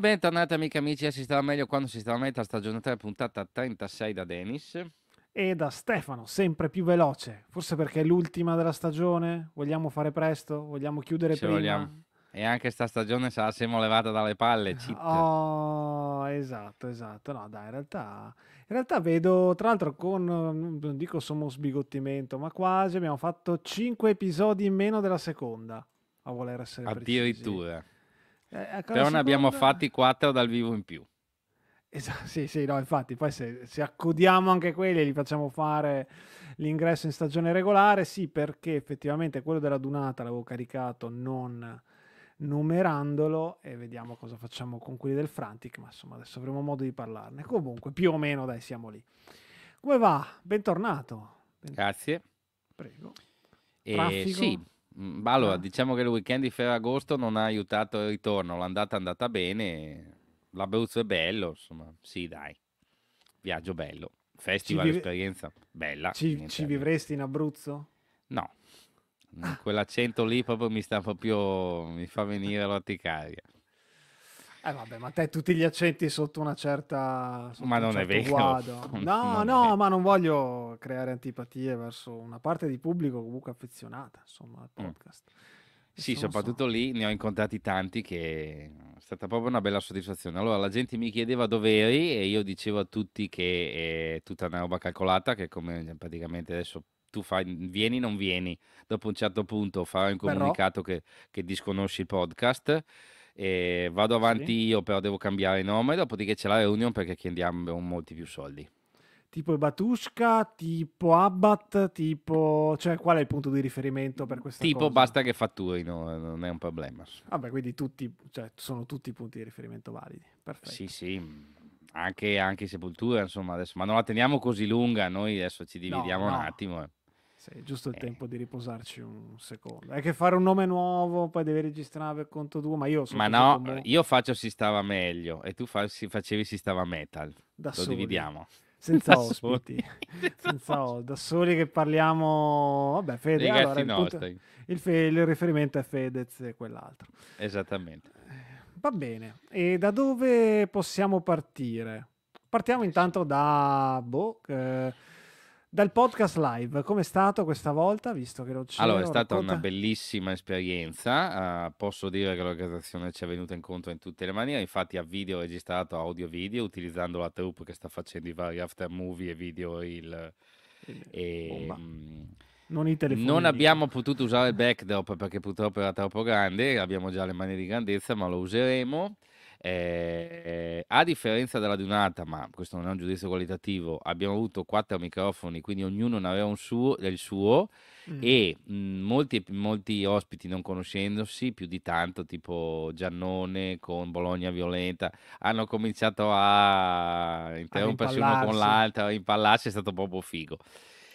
bentornati amiche e amici Si stava meglio quando si stava meglio, stagione 3, puntata 36 da Dennis. E da Stefano, sempre più veloce, forse perché è l'ultima della stagione, vogliamo fare presto, vogliamo chiudere Se prima. Vogliamo. E anche sta stagione sarà siamo levata dalle palle, cheat. Oh, esatto, esatto. No, dai, in realtà, in realtà vedo, tra l'altro, con, non dico sommo sbigottimento, ma quasi abbiamo fatto 5 episodi in meno della seconda, a voler essere Addirittura. precisi. Addirittura. Eh, eh, Però ne abbiamo fatti quattro dal vivo in più. Esatto, sì, sì, no, infatti, poi se, se accudiamo anche quelli e gli facciamo fare l'ingresso in stagione regolare, sì, perché effettivamente quello della Dunata l'avevo caricato non numerandolo e vediamo cosa facciamo con quelli del Frantic, ma insomma adesso avremo modo di parlarne. Comunque, più o meno, dai, siamo lì. Come va? Bentornato. Bentornato. Grazie. Prego. E eh, Traffico. sì, Mm, allora, eh. diciamo che il weekend di Ferragosto non ha aiutato il ritorno, l'andata è andata bene, l'Abruzzo è bello, insomma, sì dai, viaggio bello, festival, vive... esperienza bella. Ci, ci vivresti in Abruzzo? No, ah. quell'accento lì proprio mi sta proprio, mi fa venire l'orticaria. Eh vabbè, ma te tutti gli accenti sotto una certa... Sotto ma non certo è vero. Guado. No, non no, ma non voglio creare antipatie verso una parte di pubblico comunque affezionata, insomma, al mm. podcast. Mm. Sì, soprattutto so. lì ne ho incontrati tanti che è stata proprio una bella soddisfazione. Allora la gente mi chiedeva dove eri e io dicevo a tutti che è tutta una roba calcolata, che è come praticamente adesso tu fai vieni non vieni, dopo un certo punto farai un comunicato Però... che, che disconosci il podcast e vado avanti sì. io, però devo cambiare nome, dopodiché c'è la reunion perché chiediamo molti più soldi. Tipo Batusca, tipo Abbat, tipo... cioè qual è il punto di riferimento per questo? Tipo cosa? basta che fatturino, non è un problema. Vabbè, quindi tutti, cioè, sono tutti i punti di riferimento validi, perfetto. Sì, sì, anche, anche Sepoltura, insomma, adesso, ma non la teniamo così lunga, noi adesso ci dividiamo no, no. un attimo. Eh. Sì, giusto il eh. tempo di riposarci un secondo. È che fare un nome nuovo, poi devi registrare il conto tuo, ma io sono... Ma no, come... Eh, io faccio si stava meglio e tu fa- si facevi si stava metal. Da Lo soli. dividiamo. Senza da ospiti. Senza o- da soli che parliamo... Vabbè, Fede, allora, il, punto... il, fe- il riferimento è Fedez e quell'altro. Esattamente. Eh, va bene, e da dove possiamo partire? Partiamo intanto da... Boh, eh... Dal podcast live, come è stato questa volta, visto che non c'è? Allora, è stata racconta... una bellissima esperienza, uh, posso dire che l'organizzazione ci è venuta incontro in tutte le maniere, infatti a video registrato audio-video utilizzando la troupe che sta facendo i vari after movie e video reel. E, eh, ehm, non, i non abbiamo potuto usare il backdrop perché purtroppo era troppo grande, abbiamo già le mani di grandezza, ma lo useremo. Eh, a differenza della Dunata, ma questo non è un giudizio qualitativo, abbiamo avuto quattro microfoni, quindi ognuno ne aveva un suo, il suo mm. e mh, mhmm, molti, molti, ospiti non conoscendosi più di tanto, tipo Giannone con Bologna Violenta, hanno cominciato a interrompersi uno con l'altro, a impallarsi, è stato proprio figo.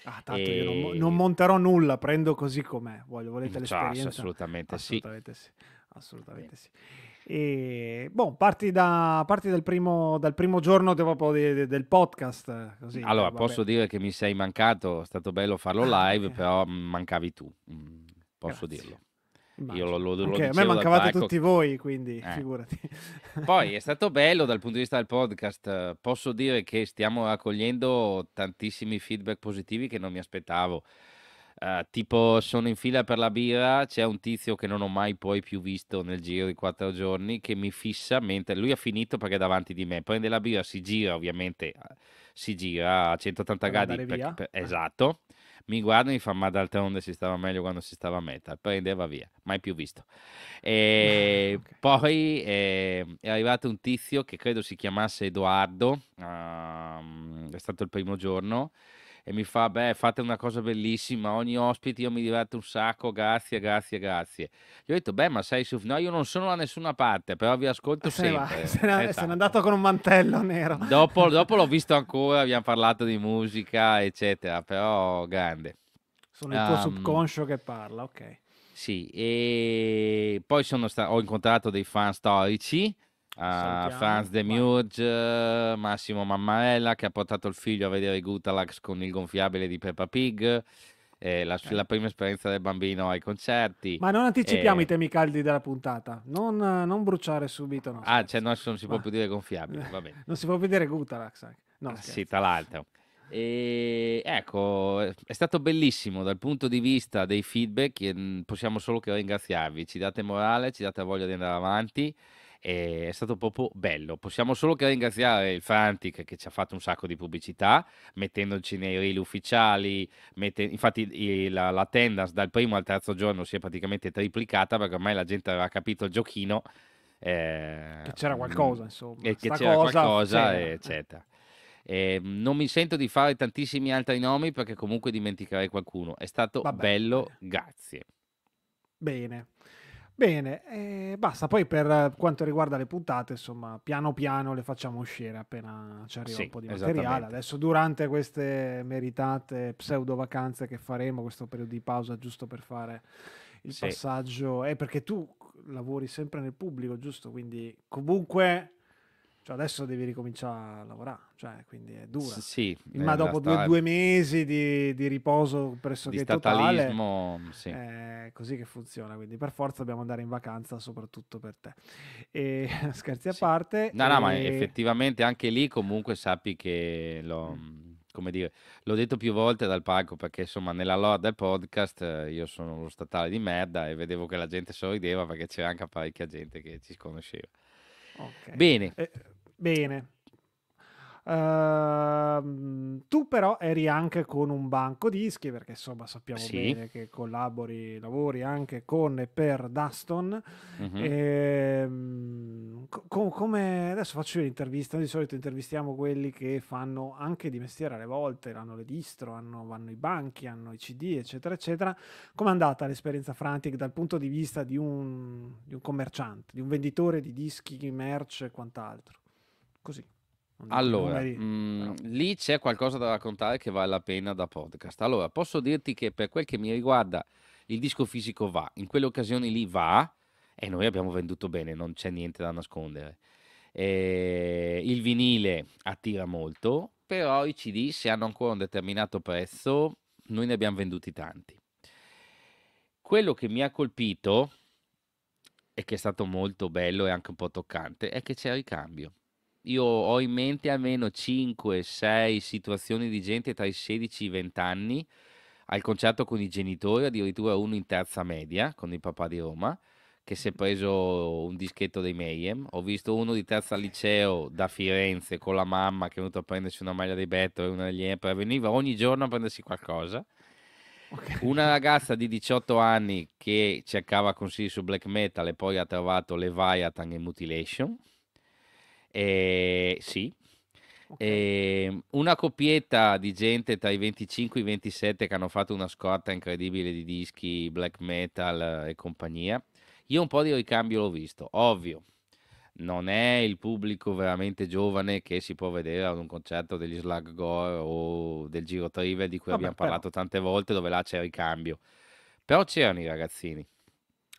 Ah, tanto e... io non, non, ehm, monterò nulla, prendo così com'è. Voglio, volete l'esperienza? Assolutamente, assolutamente sì. sì. Assolutamente sì. sì. E, boh, parti, da, parti dal, primo, dal, primo, giorno del, del podcast. Così, allora, vabbè. posso dire che mi sei mancato, è stato bello farlo ah, live, però mm, mancavi tu, mm, posso Grazie. dirlo. Io lo, lo, okay, a me mancavate tutti voi, quindi eh. figurati. Poi è stato bello dal punto di vista del podcast. Posso dire che stiamo raccogliendo tantissimi feedback positivi che non mi aspettavo. Uh, tipo sono in fila per la birra, c'è un tizio che non ho mai poi più visto nel giro di quattro giorni che mi fissa mentre lui ha finito perché è davanti di me, prende la birra, si gira ovviamente, si gira a 180 per gradi, per, per, eh. esatto, mi guarda e mi fa ma d'altronde si stava meglio quando si stava a metà, prendeva via, mai più visto. E ehm, okay. Poi eh, è arrivato un tizio che credo si chiamasse Edoardo, uh, è stato il primo giorno e mi fa, beh, fate una cosa bellissima, ogni ospite io mi diverto un sacco, grazie, grazie, grazie. Gli ho detto, beh, ma sei su... No, io non sono da nessuna parte, però vi ascolto se eh, sempre. Va, se, ne, è se eh, esatto. andato con un mantello nero. Dopo, dopo l'ho visto ancora, abbiamo parlato di musica, eccetera, però grande. Sono il tuo ehm, subconscio che parla, ok. Sì, e poi sta- ho incontrato dei fan storici, a Franz De Murge, Massimo Mammarella che ha portato il figlio a vedere Gutalax con il gonfiabile di Peppa Pig. Eh, la, eh. la, prima esperienza del bambino ai concerti. Ma non anticipiamo eh. i temi caldi della puntata, non, non bruciare subito. No, ah, cioè, no, non si può Ma... più dire gonfiabile, va bene. non si può più dire Gutalax. No, ah, sì, tra l'altro. E ecco, è stato bellissimo dal punto di vista dei feedback, mm, possiamo solo che ringraziarvi, ci date morale, ci date voglia di andare avanti è stato proprio bello. Possiamo solo che ringraziare il Frantic che ci ha fatto un sacco di pubblicità, mettendoci nei reel ufficiali. Mette... Infatti, la, la attendance dal primo al terzo giorno si è praticamente triplicata perché ormai la gente aveva capito il giochino. Eh... che c'era mm, qualcosa, insomma. E che c'era cosa, qualcosa, c'era. eccetera. Eh, non mi sento di fare tantissimi altri nomi perché comunque dimenticherei qualcuno. È stato Vabbè. bello, grazie. Bene. Bene, eh, basta. Poi per quanto riguarda le puntate, insomma, piano piano le facciamo uscire appena ci arriva sì, un po' di materiale. Adesso durante queste meritate pseudo vacanze che faremo, questo periodo di pausa giusto per fare il sì. passaggio, è eh, perché tu lavori sempre nel pubblico, giusto? Quindi comunque cioè adesso devi ricominciare a lavorare, cioè, quindi è dura. S- sì, eh, Ma dopo due, due, mesi di, di riposo pressoché di totale, sì. è così che funziona, quindi per forza dobbiamo andare in vacanza soprattutto per te. E, scherzi sì. a parte. No, e... no, ma effettivamente anche lì comunque sappi che l'ho, mm. come dire, l'ho detto più volte dal palco perché insomma nella lore del podcast eh, io sono uno statale di merda e vedevo che la gente sorrideva perché c'era anche parecchia gente che ci sconosceva. Okay. Bene. Eh, Bene. Uh, tu però eri anche con un banco dischi perché insomma sappiamo sì. bene che collabori, lavori anche con e per Duston. Mm-hmm. co- come adesso faccio l'intervista, di solito intervistiamo quelli che fanno anche di mestiere alle volte, hanno le distro, hanno, vanno i banchi, hanno i CD, eccetera, eccetera. Com'è andata l'esperienza Frantic dal punto di vista di un, di un commerciante, di un venditore di dischi, merce e quant'altro? Così. Allora, mh, mm, lì c'è qualcosa da raccontare che vale la pena da podcast. Allora, posso dirti che per quel che mi riguarda il disco fisico va, in quelle occasioni lì va e noi abbiamo venduto bene, non c'è niente da nascondere. E eh, il vinile attira molto, però i CD se hanno ancora un determinato prezzo, noi ne abbiamo venduti tanti. Quello che mi ha colpito e che è stato molto bello e anche un po' toccante è che c'è il ricambio io ho in mente almeno 5-6 situazioni di gente tra i 16 e i 20 anni al concerto con i genitori, addirittura uno in terza media con il papà di Roma che si è preso un dischetto dei Mayhem. Ho visto uno di terza liceo da Firenze con la mamma che è venuto a prendersi una maglia dei Betto e una degli Emperor. Veniva ogni giorno a prendersi qualcosa. Okay. Una ragazza di 18 anni che cercava consigli su black metal e poi ha trovato Leviathan e Mutilation. Eh, sì. Okay. Eh, una coppietta di gente tra i 25 e i 27 che hanno fatto una scorta incredibile di dischi, black metal e compagnia. Io un po' di ricambio l'ho visto, ovvio. Non è il pubblico veramente giovane che si può vedere ad un concerto degli Slug Gore o del Giro Trivel di cui Vabbè, abbiamo parlato però. tante volte, dove là c'è il ricambio. Però c'erano i ragazzini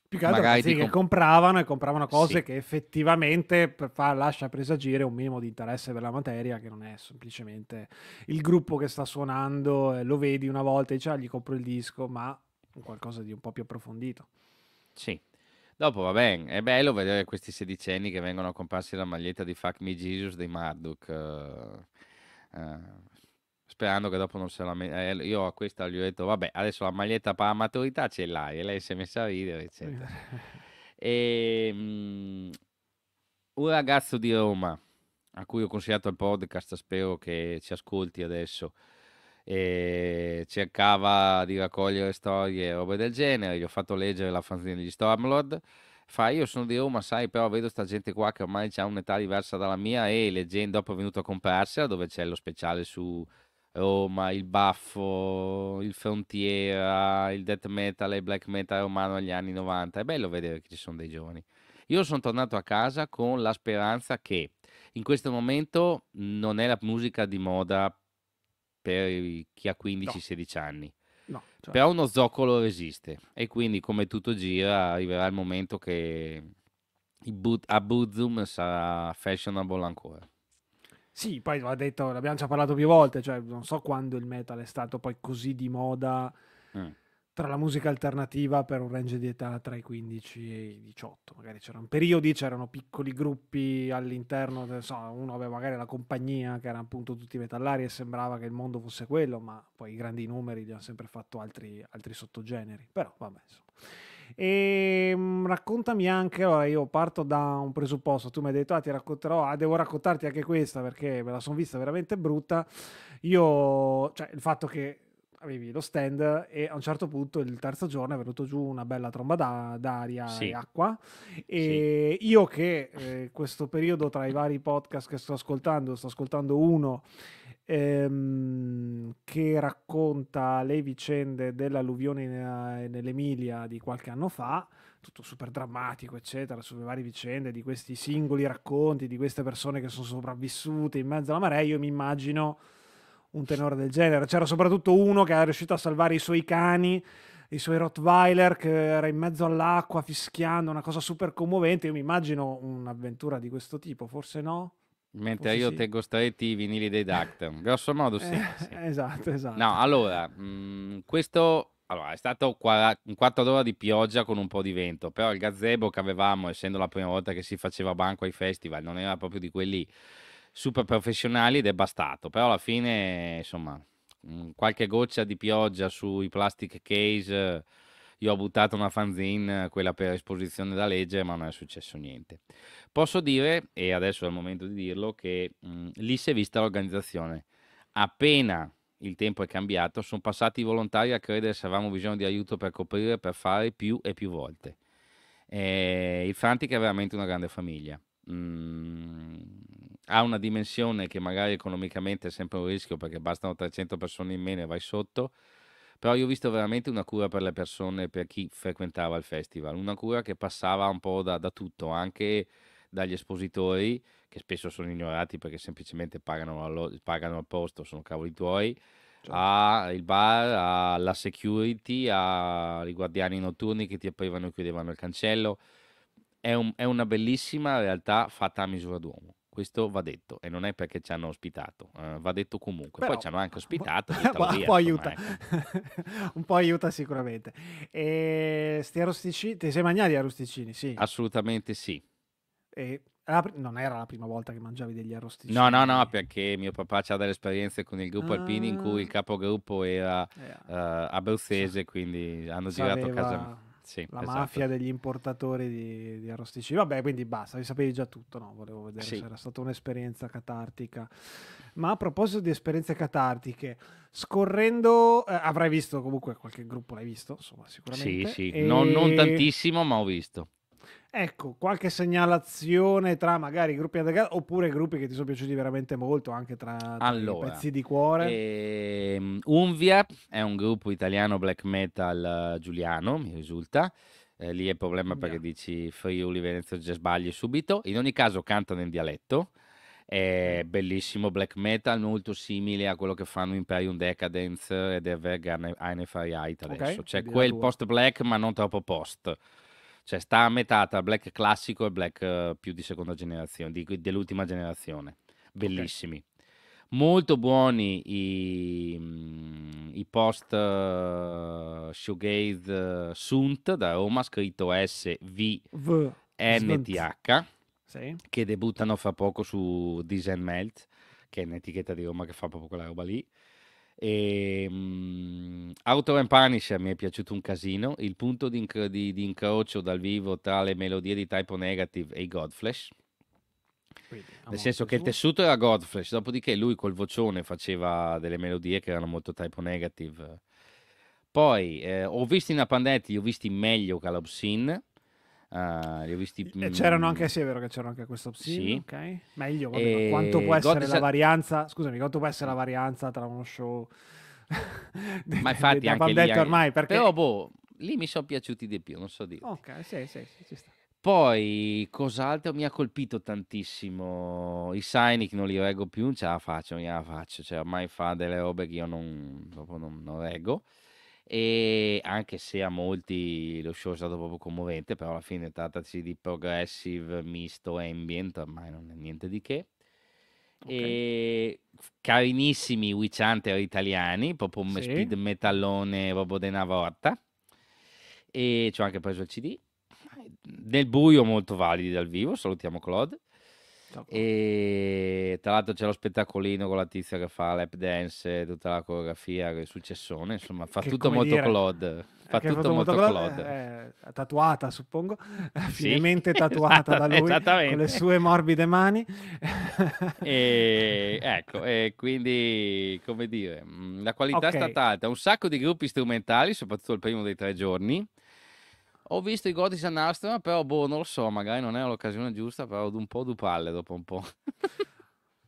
più che altro magari sì, dico... che compravano e compravano cose sì. che effettivamente fa, lascia presagire un minimo di interesse per la materia, che non è semplicemente il gruppo che sta suonando, lo vedi una volta e dici ah, gli compro il disco, ma qualcosa di un po' più approfondito. Sì. Dopo, va bene, è bello vedere questi sedicenni che vengono a comprarsi la maglietta di Fuck Me Jesus dei Marduk. Uh, uh, Sperando che dopo non se la metta. Eh, io a questa gli ho detto, vabbè, adesso la maglietta per la maturità ce l'hai, e lei si è messa a ridere, eccetera. e, um, un ragazzo di Roma, a cui ho consigliato il podcast, spero che ci ascolti adesso, e ehm, cercava di raccogliere storie e robe del genere, gli ho fatto leggere la fanzina degli Stormlord, fa io sono di Roma, sai, però vedo sta gente qua che ormai ha un'età diversa dalla mia e leggendo dopo è venuto a comprarsela dove c'è lo speciale su Roma, il baffo, il frontiera, il death metal e il black metal romano agli anni 90. È bello vedere che ci sono dei giovani. Io sono tornato a casa con la speranza che in questo momento non è la musica di moda per chi ha 15-16 no. anni. No, cioè... Però uno zoccolo resiste e quindi come tutto gira arriverà il momento che il boot, a Buzzum sarà fashionable ancora. Sì, poi l'ha detto, l'abbiamo già parlato più volte, cioè non so quando il metal è stato poi così di moda mm. tra la musica alternativa per un range di età tra i 15 e i 18, magari c'erano periodi, c'erano piccoli gruppi all'interno, so, uno aveva magari la compagnia che erano appunto tutti metallari e sembrava che il mondo fosse quello, ma poi i grandi numeri gli hanno sempre fatto altri, altri sottogeneri, però vabbè insomma. E ehm, raccontami anche, allora io parto da un presupposto, tu mi hai detto ah ti racconterò, ah, devo raccontarti anche questa perché me la sono vista veramente brutta, io, cioè il fatto che avevi lo stand e a un certo punto il terzo giorno è venuto giù una bella tromba da, d'aria sì. e acqua e sì. io che eh, questo periodo tra i vari podcast che sto ascoltando, sto ascoltando uno ehm, che racconta le vicende dell'alluvione eh, nell'Emilia di qualche anno fa, tutto super drammatico, eccetera, sulle varie vicende di questi singoli racconti, di queste persone che sono sopravvissute in mezzo alla marea, io mi immagino un tenore del genere. C'era soprattutto uno che era riuscito a salvare i suoi cani, i suoi Rottweiler, che era in mezzo all'acqua fischiando, una cosa super commovente. Io mi immagino un'avventura di questo tipo, forse no? Mentre io sì. tengo stretti i vinili dei Duct, grosso modo sì, eh, sì. Esatto, esatto. No, allora, mh, mm, questo allora, è stato un quarto d'ora di pioggia con un po' di vento, però il gazebo che avevamo, essendo la prima volta che si faceva banco ai festival, non era proprio di quelli super professionali ed è bastato, però alla fine, insomma, mh, mm, qualche goccia di pioggia sui plastic case io ho buttato una fanzine, quella per esposizione da legge, ma non è successo niente. Posso dire, e adesso è il momento di dirlo, che mh, mm, lì si è vista l'organizzazione. Appena il tempo è cambiato, sono passati i volontari a credere se avevamo bisogno di aiuto per coprire, per fare più e più volte. Eh, il Frantic è veramente una grande famiglia. Mm, ha una dimensione che magari economicamente è sempre un rischio perché bastano 300 persone in meno e vai sotto, però io ho visto veramente una cura per le persone, per chi frequentava il festival, una cura che passava un po' da, da tutto, anche dagli espositori, che spesso sono ignorati perché semplicemente pagano, allo, pagano al posto, sono cavoli tuoi, certo. al bar, alla security, ai guardiani notturni che ti aprivano e chiudevano il cancello. È, un, è una bellissima realtà fatta a misura d'uomo. Questo va detto e non è perché ci hanno ospitato, eh, va detto comunque. Però, poi ci hanno anche ospitato. Ma, via, un po' aiuta, ecco. un po' aiuta sicuramente. E ehm, sti arrosticini, ti sei mangiati gli arrosticini? Sì. Assolutamente sì. E non era la prima volta che mangiavi degli arrosticini. No, no, no, perché mio papà ha delle esperienze con il gruppo ah. alpini in cui ah. il capogruppo era yeah. uh, eh, abruzzese, quindi hanno girato a casa mia sì, la esatto. mafia degli importatori di, di, arrosticini. Vabbè, quindi basta, vi sapevi già tutto, no? Volevo vedere sì. se era stata un'esperienza catartica. Ma a proposito di esperienze catartiche, scorrendo, eh, avrai visto comunque qualche gruppo, l'hai visto, insomma, sicuramente. Sì, sì, e... non, non tantissimo, ma ho visto. Ecco, qualche segnalazione tra magari gruppi underground oppure gruppi che ti sono piaciuti veramente molto, anche tra, tra allora, pezzi di cuore. Ehm, Unvia è un gruppo italiano black metal eh, giuliano, mi risulta. Eh, lì è il problema Unvia. perché dici Friuli, Venezia, già sbagli subito. In ogni caso cantano in dialetto. È bellissimo black metal, molto simile a quello che fanno Imperium Decadence ed Evergarden Einefariheit adesso. Okay, C'è cioè quel post-black ma non troppo post cioè sta a metà tra black classico e black eh, più di seconda generazione, di, dell'ultima generazione. Bellissimi. Okay. Molto buoni i, mm, i post uh, eh, Shoegaze uh, eh, Sunt da Roma, scritto SVNTH, sì. che debuttano fra poco su Diesel Melt, che è un'etichetta di Roma che fa proprio quella roba lì. E, um, Auto and Punisher mi è piaciuto un casino. Il punto di, di, di, incrocio dal vivo tra le melodie di Typo Negative e i Godflesh. Quindi, Nel senso che il tessuto era Godflesh, dopodiché lui col vocione faceva delle melodie che erano molto Typo Negative. Poi eh, ho visto in Appandetti, ho visto meglio Calabsin Ah, li ho visti. Mm, c'erano anche, sì, è vero che c'era anche questo psil. Sì. Okay. Meglio, e... quanto può essere Gotti la varianza? Scusami, quanto può essere la varianza tra uno show. de, Ma infatti, de, anche lì, ormai, perché... però, boh, lì mi sono piaciuti di più, non so dire. Ok, sì, sì, sì, ci sta. Poi, cos'altro mi ha colpito tantissimo? I Sainic non li reggo più, non ce la faccio, non gliela faccio. Cioè, ormai fa delle robe che io non, non, non reggo e anche se a molti lo show è stato proprio commovente, però alla fine trattasi di progressive misto ambient, ormai non è niente di che. Okay. E carinissimi witch hunter italiani, proprio un sì. speed metallone robo de una volta. E ci ho anche preso il CD. Nel buio molto validi dal vivo, salutiamo Claude. Certo. E tra l'altro c'è lo spettacolino con la tizia che fa lap dance, tutta la coreografia, il successone, insomma, fa che, tutto molto dire, Claude. Eh, fa tutto molto Claude. Claude. Eh, tatuata, suppongo, sì, finemente tatuata da lui con le sue morbide mani. e ecco, e quindi come dire, mm, la qualità okay. è stata alta. Un sacco di gruppi strumentali, soprattutto il primo dei tre giorni ho visto i Godis a però boh, non lo so, magari non è l'occasione giusta, però un po' dupalle dopo un po'.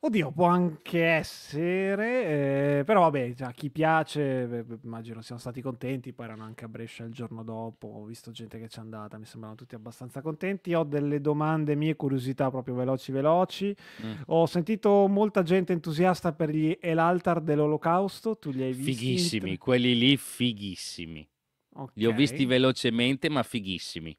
Oddio, può anche essere, eh, però vabbè, a chi piace, beh, immagino siamo stati contenti, poi erano anche a Brescia il giorno dopo, ho visto gente che c'è andata, mi sembrano tutti abbastanza contenti, ho delle domande mie, curiosità proprio veloci veloci, mm. ho sentito molta gente entusiasta per gli El Altar dell'Olocausto, tu li hai visti? Fighissimi, quelli lì fighissimi. Okay. Li ho visti velocemente, ma fighissimi.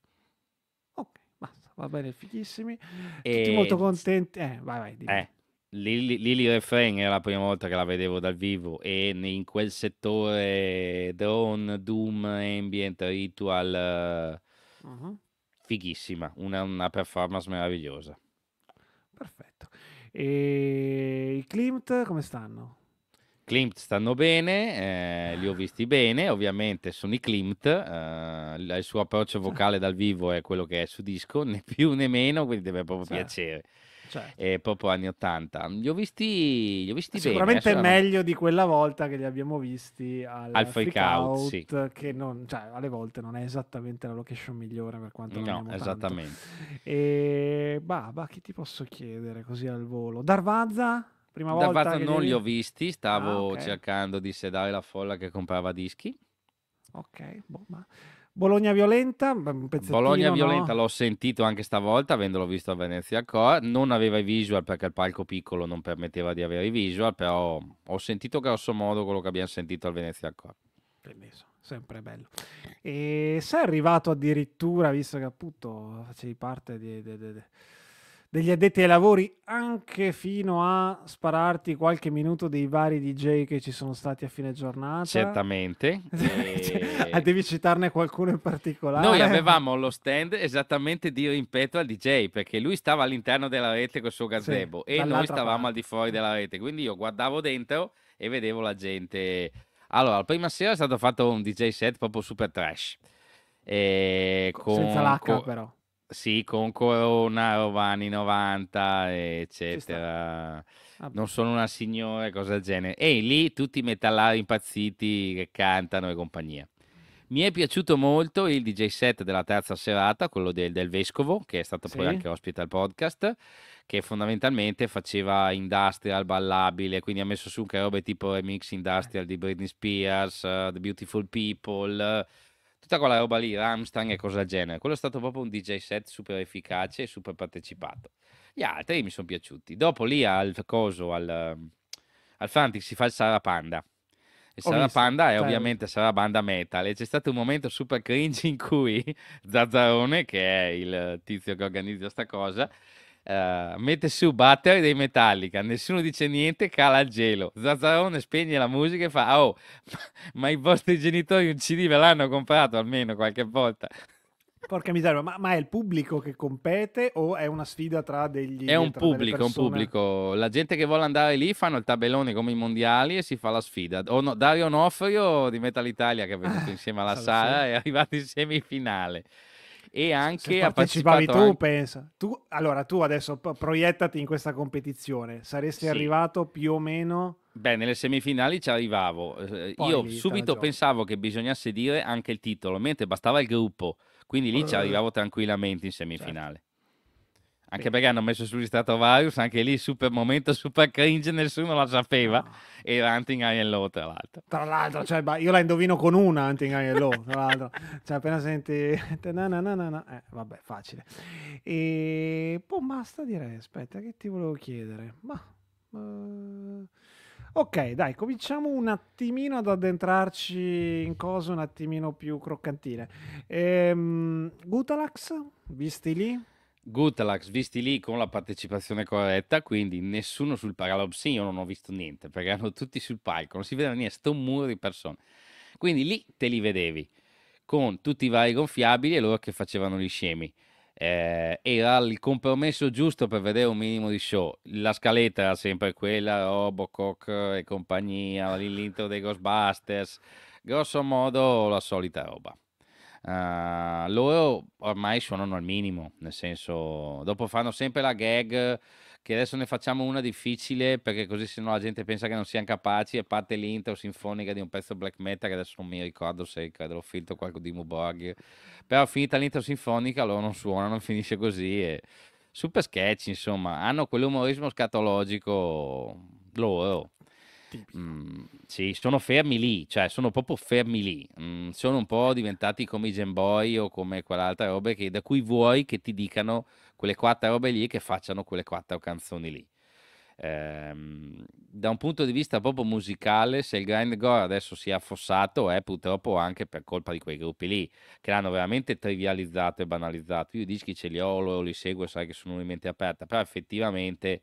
Ok, basta, va bene, fighissimi. E... Tutti molto contenti. Eh, vai, vai. Eh, Lili, Lili Refrain era la prima volta che la vedevo dal vivo e in quel settore drone, doom, ambient, ritual, uh-huh. fighissima, una, una performance meravigliosa. Perfetto. E i Klimt come stanno? Klimt stanno bene, eh, li ho visti bene, ovviamente sono i Klimt, eh, il suo approccio vocale dal vivo è quello che è su disco, né più né meno, quindi deve proprio certo. piacere. Certo. Eh, proprio anni 80. Li ho visti, li ho visti Sicuramente bene. meglio di quella volta che li abbiamo visti al, al freak, freak out, out sì. che non, cioè, alle volte non è esattamente la location migliore per quanto riguarda No, esattamente. Tanto. E Baba, bah, che ti posso chiedere così al volo? Darvazza? Prima da volta Vazza non li ho visti, stavo ah, okay. cercando di sedare la folla che comprava dischi. Ok, boh, ma... Bologna Violenta, Bologna Violenta no? l'ho sentito anche stavolta, avendolo visto a Venezia Core. Non aveva i visual perché il palco piccolo non permetteva di avere i visual, però ho sentito grosso modo quello che abbiamo sentito al Venezia Core. Bellissimo, sempre bello. E sei arrivato addirittura, visto che appunto facevi parte di, di, di, degli addetti ai lavori anche fino a spararti qualche minuto dei vari DJ che ci sono stati a fine giornata. Certamente. Cioè, e... Devi citarne qualcuno in particolare. Noi avevamo lo stand esattamente di rimpetto al DJ perché lui stava all'interno della rete col suo gazebo sì, e noi stavamo parte. al di fuori della rete, quindi io guardavo dentro e vedevo la gente. Allora, la prima sera è stato fatto un DJ set proprio super trash. E con, Senza l'H co- però sì, con Corona, Rovani 90, eccetera. non sono una signora, cose del genere. E lì tutti i metallari impazziti che cantano e compagnia. Mi è piaciuto molto il DJ set della terza serata, quello del, del Vescovo, che è stato sì. poi anche ospite al podcast, che fondamentalmente faceva industrial ballabile, quindi ha messo su anche robe tipo remix industrial di Britney Spears, uh, The Beautiful People, uh, tutta quella roba lì, Ramstein e cose del genere. Quello è stato proprio un DJ set super efficace e super partecipato. Gli altri mi sono piaciuti. Dopo lì al coso, al, ehm, al Frantic si fa il Sarapanda. E Sarà Panda è ovviamente Sarà Banda Metal e c'è stato un momento super cringe in cui Zazzarone, che è il tizio che organizza questa cosa, eh, mette su Battery dei Metallica, nessuno dice niente, cala il gelo. Zazzarone spegne la musica e fa: ah, Oh, ma, ma i vostri genitori un CD ve l'hanno comprato almeno qualche volta. Porca miseria, ma, ma, è il pubblico che compete o è una sfida tra degli... È un pubblico, un pubblico. La gente che vuole andare lì fanno il tabellone come i mondiali e si fa la sfida. O no, Dario Onofrio di Metal Italia che è venuto ah, insieme alla Sara è arrivato in semifinale e anche ha partecipavi tu, anche... pensa. Tu, allora, tu adesso proiettati in questa competizione, saresti sì. arrivato più o meno... Beh, nelle semifinali ci arrivavo. Eh, Poi Io subito pensavo che bisognasse dire anche il titolo, mentre bastava il gruppo, quindi lì ci arrivavo tranquillamente in semifinale. Certo. Anche Beh. perché hanno messo su Varius, anche lì super momento, super cringe, nessuno la sapeva. No. Era Hunting Iron Low, tra l'altro. Tra l'altro, cioè, io la indovino con una Hunting Iron Low, tra l'altro. cioè, appena senti... Na, na, na, na, Eh, vabbè, facile. E... poi boh, basta direi, aspetta, che ti volevo chiedere? Ma... Uh... Ok, dai, cominciamo un attimino ad addentrarci in cose un attimino più croccantine. Ehm, Gutalax, visti lì? Gutalax visti lì con la partecipazione corretta, quindi nessuno sul Paralobsin, io non ho visto niente, perché erano tutti sul palco, non si vedeva niente, sto muro di persone. Quindi lì te li vedevi, con tutti i vari gonfiabili e loro che facevano gli scemi. Eh, era il compromesso giusto per vedere un minimo di show. La scaletta era sempre quella, Robocock e compagnia, l'intro dei Ghostbusters, grosso modo la solita roba. Uh, loro ormai suonano al minimo, nel senso, dopo fanno sempre la gag che adesso ne facciamo una difficile perché così sennò la gente pensa che non siano capaci e parte l'intro sinfonica di un pezzo black metal che adesso non mi ricordo se credo l'ho finito qualche di Muborg però finita l'intro sinfonica loro non suonano finisce così e super sketch insomma hanno quell'umorismo scatologico loro Mm, sì, sono fermi lì, cioè sono proprio fermi lì. Mm, sono un po' diventati come i Gemboy o come quell'altra roba che, da cui vuoi che ti dicano quelle quattro robe lì e che facciano quelle quattro canzoni lì. Ehm, da un punto di vista proprio musicale, se il grindcore adesso si è affossato, è purtroppo anche per colpa di quei gruppi lì che l'hanno veramente trivializzato e banalizzato. Io i dischi ce li ho, lo, li seguo, sai che sono in mente aperta, però effettivamente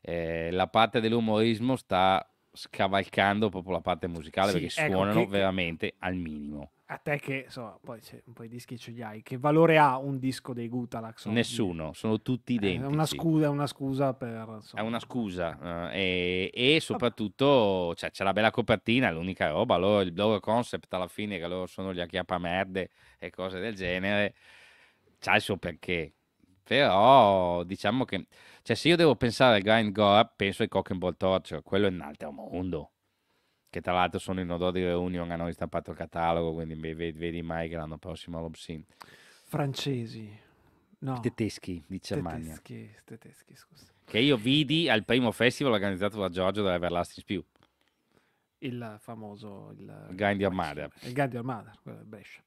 eh, la parte dell'umorismo sta scavalcando proprio la parte musicale sì, perché ecco, suonano che, veramente al minimo. A te che insomma, poi, c'è, poi dischi ce li hai, che valore ha un disco dei Gutalax? Nessuno, sono tutti eh, identici. È una scusa, è una scusa per... Insomma. È una scusa eh, e, e, soprattutto cioè, c'è la bella copertina, l'unica roba, loro, il loro concept alla fine che loro sono gli acchiappamerde e cose del genere, c'ha il suo perché. Però diciamo che cioè, se io devo pensare al grind gore, penso ai cock and ball torture, quello è un altro mondo. Che tra l'altro sono in odore di reunion, hanno ristampato il catalogo, quindi vedi, mai che l'anno prossimo l'obscene. Francesi. No. Tedeschi di Germania. Tedeschi, tedeschi, scusa. Che io vidi al primo festival organizzato da Giorgio della Everlasting Spew. Il famoso... Il, il Grind Your Mother. Il Grind Your Mother, quello di Brescia.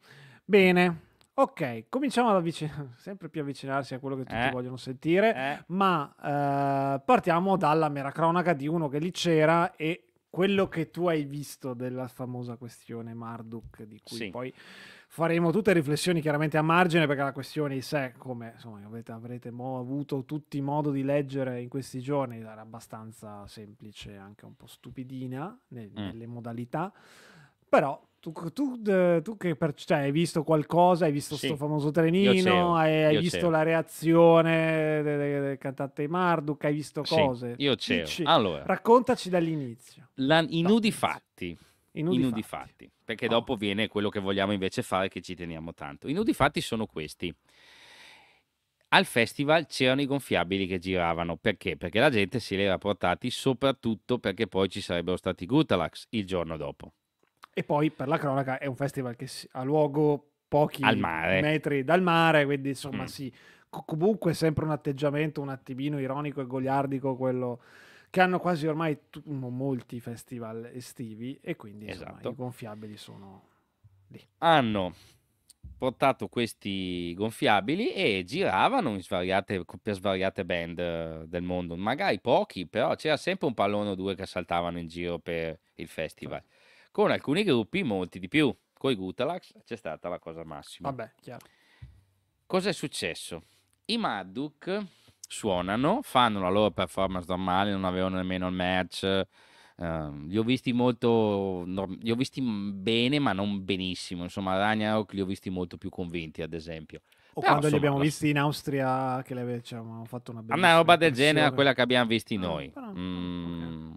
Bene. Ok, cominciamo ad avvicinarsi, sempre più avvicinarsi a quello che tutti eh, vogliono sentire, eh. ma eh, partiamo dalla mera cronaca di uno che lì c'era e quello che tu hai visto della famosa questione Marduk, di cui sì. poi faremo tutte riflessioni chiaramente a margine perché la questione di sé, come insomma, avete, avrete mo, avuto tutti modo di leggere in questi giorni, era abbastanza semplice, anche un po' stupidina nel, mm. nelle modalità. Però tu, tu, eh, tu che per, cioè, hai visto qualcosa, hai visto questo sì. famoso trenino, hai, hai visto c'ero. la reazione del, del, del cantante Marduk, hai visto cose. Sì, io c'ero. Dici, allora, raccontaci dall'inizio. La, I nudi fatti. I nudi, I nudi fatti. fatti. perché oh. dopo viene quello che vogliamo invece fare che ci teniamo tanto. I nudi fatti sono questi al festival c'erano i gonfiabili che giravano perché? Perché la gente se li era portati soprattutto perché poi ci sarebbero stati Gutalax il giorno dopo. E poi, per la cronaca, è un festival che ha luogo pochi metri dal mare, quindi insomma mm. sì, comunque sempre un atteggiamento un attimino ironico e goliardico quello che hanno quasi ormai t- molti festival estivi e quindi esatto. i gonfiabili sono lì. Hanno portato questi gonfiabili e giravano svariate, per svariate band eh, del mondo, magari pochi, però c'era sempre un pallone o due che saltavano in giro per il festival. Sì certo con alcuni gruppi molti di più. Con i Gutalax c'è stata la cosa massima. Vabbè, chiaro. Cosa è successo? I Madduk suonano, fanno la loro performance normale, non avevano nemmeno il match. Uh, li ho visti molto, li ho visti bene, ma non benissimo. Insomma, Ragnarok li ho visti molto più convinti, ad esempio. O Però, quando insomma, li abbiamo la... visti in Austria, che le diciamo, hanno fatto una bella. Una roba del genere a quella che abbiamo visti ah, noi. Mm,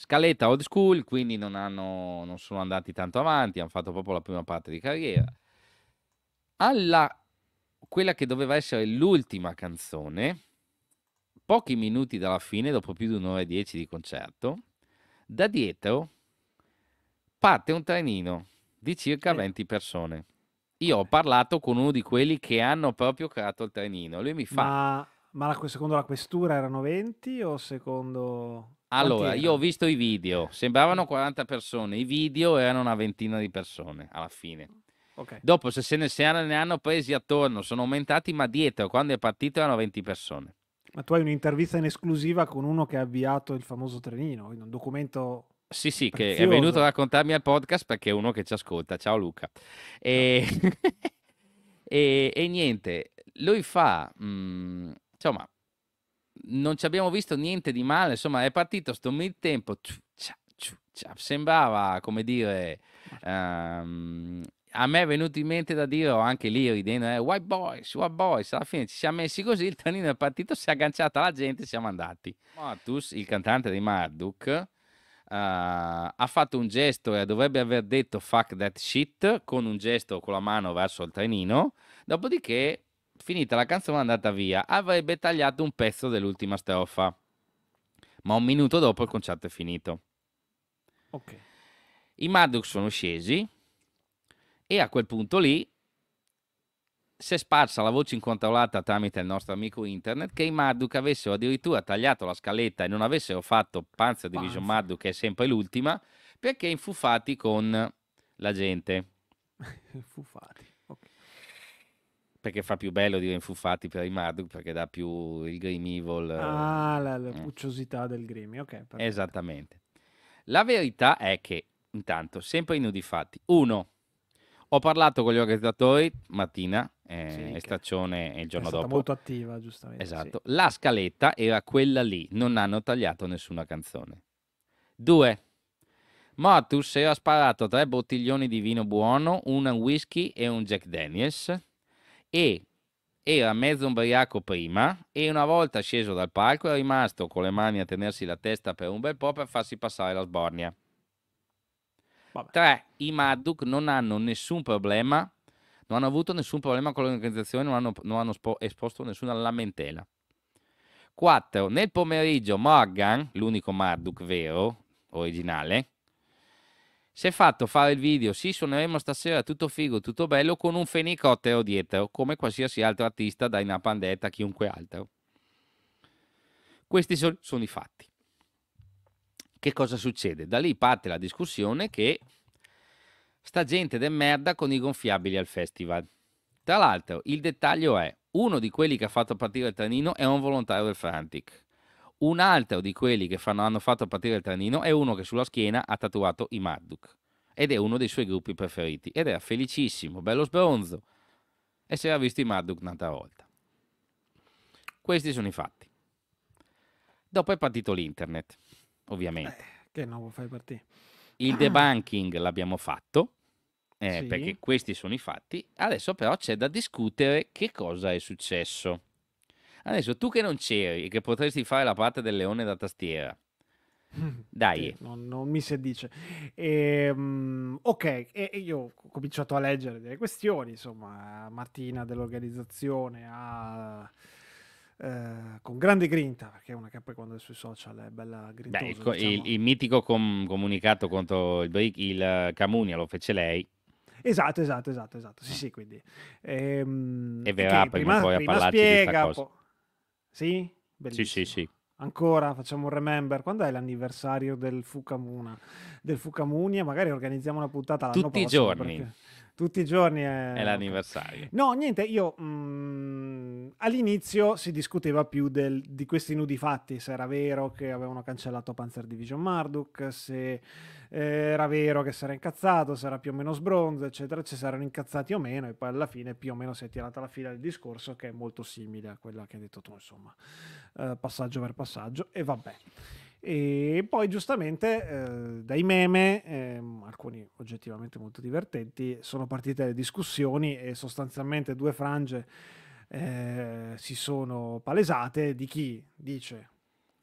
Scaletta old school, quindi non, hanno, non sono andati tanto avanti, hanno fatto proprio la prima parte di carriera. Alla quella che doveva essere l'ultima canzone, pochi minuti dalla fine, dopo più di un'ora e dieci di concerto, da dietro parte un trenino di circa 20 persone. Io ho parlato con uno di quelli che hanno proprio creato il trenino. Lui mi fa: Ma... Ma la, secondo la questura erano 20 o secondo... Allora, io ho visto i video, sembravano 40 persone, i video erano una ventina di persone alla fine. Okay. Dopo se, se ne, se ne hanno presi attorno, sono aumentati, ma dietro, quando è partito erano 20 persone. Ma tu hai un'intervista in esclusiva con uno che ha avviato il famoso trenino, in un documento sì, sì, Prezioso. che è venuto a raccontarmi al podcast perché è uno che ci ascolta. Ciao Luca. E, e, e niente, lui fa mh, mm, insomma, non ci abbiamo visto niente di male. Insomma, è partito sto mid tempo. Sembrava, come dire, um, a me è venuto in mente da dire ho anche lì ridendo, eh, white boys, white boys, alla fine ci siamo messi così, il tanino è partito, si è agganciata la gente, siamo andati. Matus, il cantante di Marduk, uh, ha fatto un gesto e dovrebbe aver detto fuck that shit con un gesto con la mano verso il trenino, dopodiché finita la canzone andata via, avrebbe tagliato un pezzo dell'ultima strofa. Ma un minuto dopo il concerto è finito. Ok. I Maddox sono scesi e a quel punto lì si è sparsa la voce incontrollata tramite il nostro amico internet che i Marduk avessero addirittura tagliato la scaletta e non avessero fatto Panzer Division Panzer. Marduk, che è sempre l'ultima, perché infuffati con la gente. infuffati perché fa più bello dire infuffati per i Marduk perché dà più il Grim Evil. Ah, eh, la, la pucciosità eh. del Grimmy, ok. Perfetto. Esattamente. La verità è che, intanto, sempre i nudi fatti. Uno, ho parlato con gli organizzatori mattina eh, sì, e Staccione il giorno è dopo. È molto attiva, giustamente. Esatto. Sì. La scaletta era quella lì, non hanno tagliato nessuna canzone. Due, Mortus era sparato tre bottiglioni di vino buono, un whisky e un Jack Daniels e era mezzo ubriaco prima e una volta sceso dal palco è rimasto con le mani a tenersi la testa per un bel po' per farsi passare la sbornia. Vabbè. Tre, i Madduk non hanno nessun problema, non hanno avuto nessun problema con l'organizzazione, non hanno, non hanno spo- esposto nessuna lamentela. 4. Nel pomeriggio Morgan, l'unico Marduk vero, originale, si è fatto fare il video, sì suoneremo stasera tutto figo, tutto bello, con un fenicottero dietro, come qualsiasi altro artista, dai una pandetta, chiunque altro. Questi so- sono i fatti. Che cosa succede? Da lì parte la discussione che sta gente del merda con i gonfiabili al festival. Tra l'altro, il dettaglio è, uno di quelli che ha fatto partire il trenino è un volontario del Frantic. Un altro di quelli che fanno, hanno fatto partire il trenino è uno che sulla schiena ha tatuato i Marduk ed è uno dei suoi gruppi preferiti ed era felicissimo, bello sbronzo e si era visto i Marduk un'altra volta. Questi sono i fatti. Dopo è partito l'internet, ovviamente. Eh, che nuovo fai partire. Il ah. debunking l'abbiamo fatto, eh, sì. perché questi sono i fatti. Adesso però c'è da discutere che cosa è successo. Adesso tu che non c'eri e che potresti fare la parte del leone da tastiera. Dai. non, non mi sedice. dice. um, ok, e, e io ho cominciato a leggere delle questioni, insomma, Martina dell'organizzazione ha... Eh, con grande grinta, perché è una che poi quando è sui social è bella grintosa. Beh, il, diciamo. il, il, mitico com- comunicato contro il, break, il Camunia lo fece lei. Esatto, esatto, esatto, esatto. Sì, sì, quindi... Ehm, e verrà prima, prima, poi a parlarci spiega, di questa cosa. Po- sì? Bellissimo. Sì, sì, sì. Ancora facciamo un remember. Quando è l'anniversario del Fukamuna? Del Fukamunia? Magari organizziamo una puntata l'anno Tutti i giorni. Perché... Tutti i giorni è, è l'anniversario. No, niente, io mh, mm, all'inizio si discuteva più del, di questi nudi fatti, se era vero che avevano cancellato Panzer Division Marduk, se eh, era vero che si era incazzato, se era più o meno sbronzo, eccetera, ci saranno incazzati o meno e poi alla fine più o meno si è tirata la fila del discorso che è molto simile a quella che hai detto tu, insomma, eh, passaggio per passaggio e vabbè. E poi giustamente eh, dai meme, eh, alcuni oggettivamente molto divertenti, sono partite le discussioni e sostanzialmente due frange eh, si sono palesate di chi dice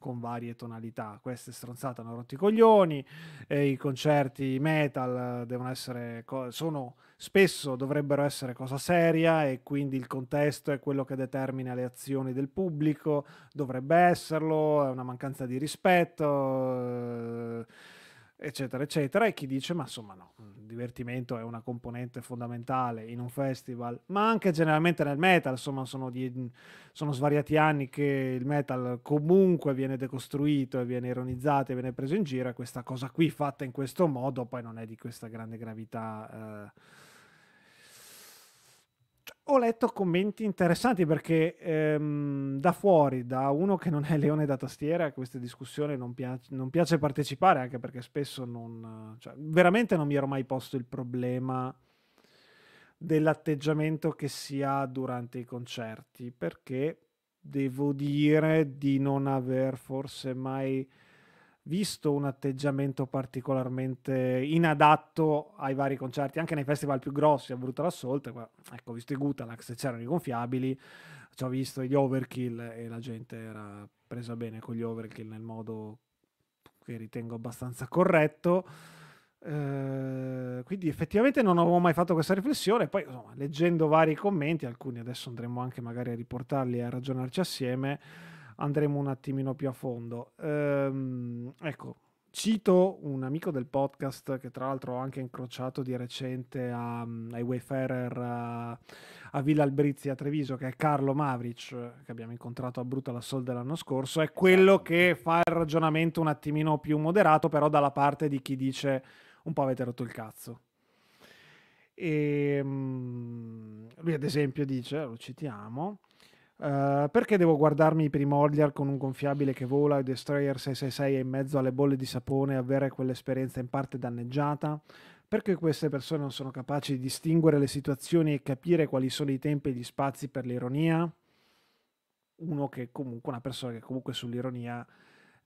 con varie tonalità. Queste stronzate hanno rotto i coglioni, eh, i concerti metal devono essere, sono, spesso dovrebbero essere cosa seria e quindi il contesto è quello che determina le azioni del pubblico, dovrebbe esserlo, è una mancanza di rispetto. Eh, eccetera, eccetera, e chi dice ma insomma no, il mm, divertimento è una componente fondamentale in un festival, ma anche generalmente nel metal, insomma sono, die- mm, sono svariati anni che il metal comunque viene decostruito e viene ironizzato e viene preso in giro e questa cosa qui fatta in questo modo poi non è di questa grande gravità. Eh, ho letto commenti interessanti perché ehm, da fuori, da uno che non è leone da tastiera, a queste discussioni non piace, non piace partecipare, anche perché spesso non... Cioè, veramente non mi ero mai posto il problema dell'atteggiamento che si ha durante i concerti, perché devo dire di non aver forse mai visto un atteggiamento particolarmente inadatto ai vari concerti, anche nei festival più grossi, a brutta l'assolto, ecco, ho visto i Gutalax, c'erano i gonfiabili, ci ho visto gli overkill e la gente era presa bene con gli overkill nel modo che ritengo abbastanza corretto. Eh, quindi effettivamente non avevo mai fatto questa riflessione, poi insomma, leggendo vari commenti, alcuni adesso andremo anche magari a riportarli e a ragionarci assieme, andremo un attimino più a fondo. Ehm, ecco, cito un amico del podcast che tra l'altro ho anche incrociato di recente a, ai Wayfarer a, a Villa Albrizia a Treviso, che è Carlo Mavric, che abbiamo incontrato a Brutal la Sol dell'anno scorso, è quello certo. che fa il ragionamento un attimino più moderato, però dalla parte di chi dice un po' avete rotto il cazzo. E, ehm, lui ad esempio dice, lo citiamo, eh, perché devo guardarmi i primordial con un gonfiabile che vola e Destroyer 666 in mezzo alle bolle di sapone e avere quell'esperienza in parte danneggiata? Perché queste persone non sono capaci di distinguere le situazioni e capire quali sono i tempi e gli spazi per l'ironia? Uno che comunque, una persona che comunque sull'ironia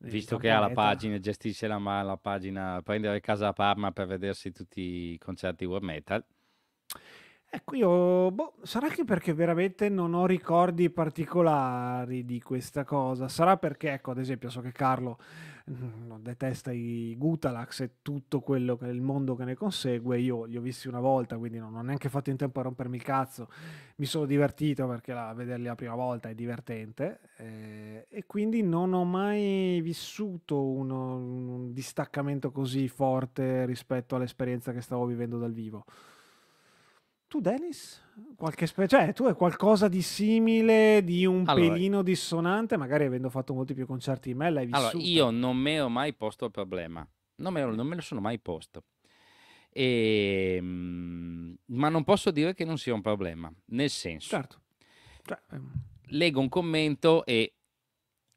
visto che ha la pagina, gestisce la, la pagina, prendere casa a Parma per vedersi tutti i concerti war metal. Ecco, io, boh, sarà che perché veramente non ho ricordi particolari di questa cosa. Sarà perché, ecco, ad esempio, so che Carlo mm, detesta i Gutalax e tutto quello che il mondo che ne consegue. Io li ho visti una volta, quindi non ho neanche fatto in tempo a rompermi il cazzo. Mi sono divertito perché la, vederli la prima volta è divertente. Eh, e quindi non ho mai vissuto uno, un distaccamento così forte rispetto all'esperienza che stavo vivendo dal vivo. Tu, Dennis, qualche spe- cioè, tu hai qualcosa di simile, di un allora, pelino dissonante, magari avendo fatto molti più concerti di me, l'hai vissuto. Allora, io non mi ero mai posto il problema, non me, lo, non me lo sono mai posto. E, ehm, ma non posso dire che non sia un problema, nel senso... Certo. Cioè, ehm. Leggo un commento e...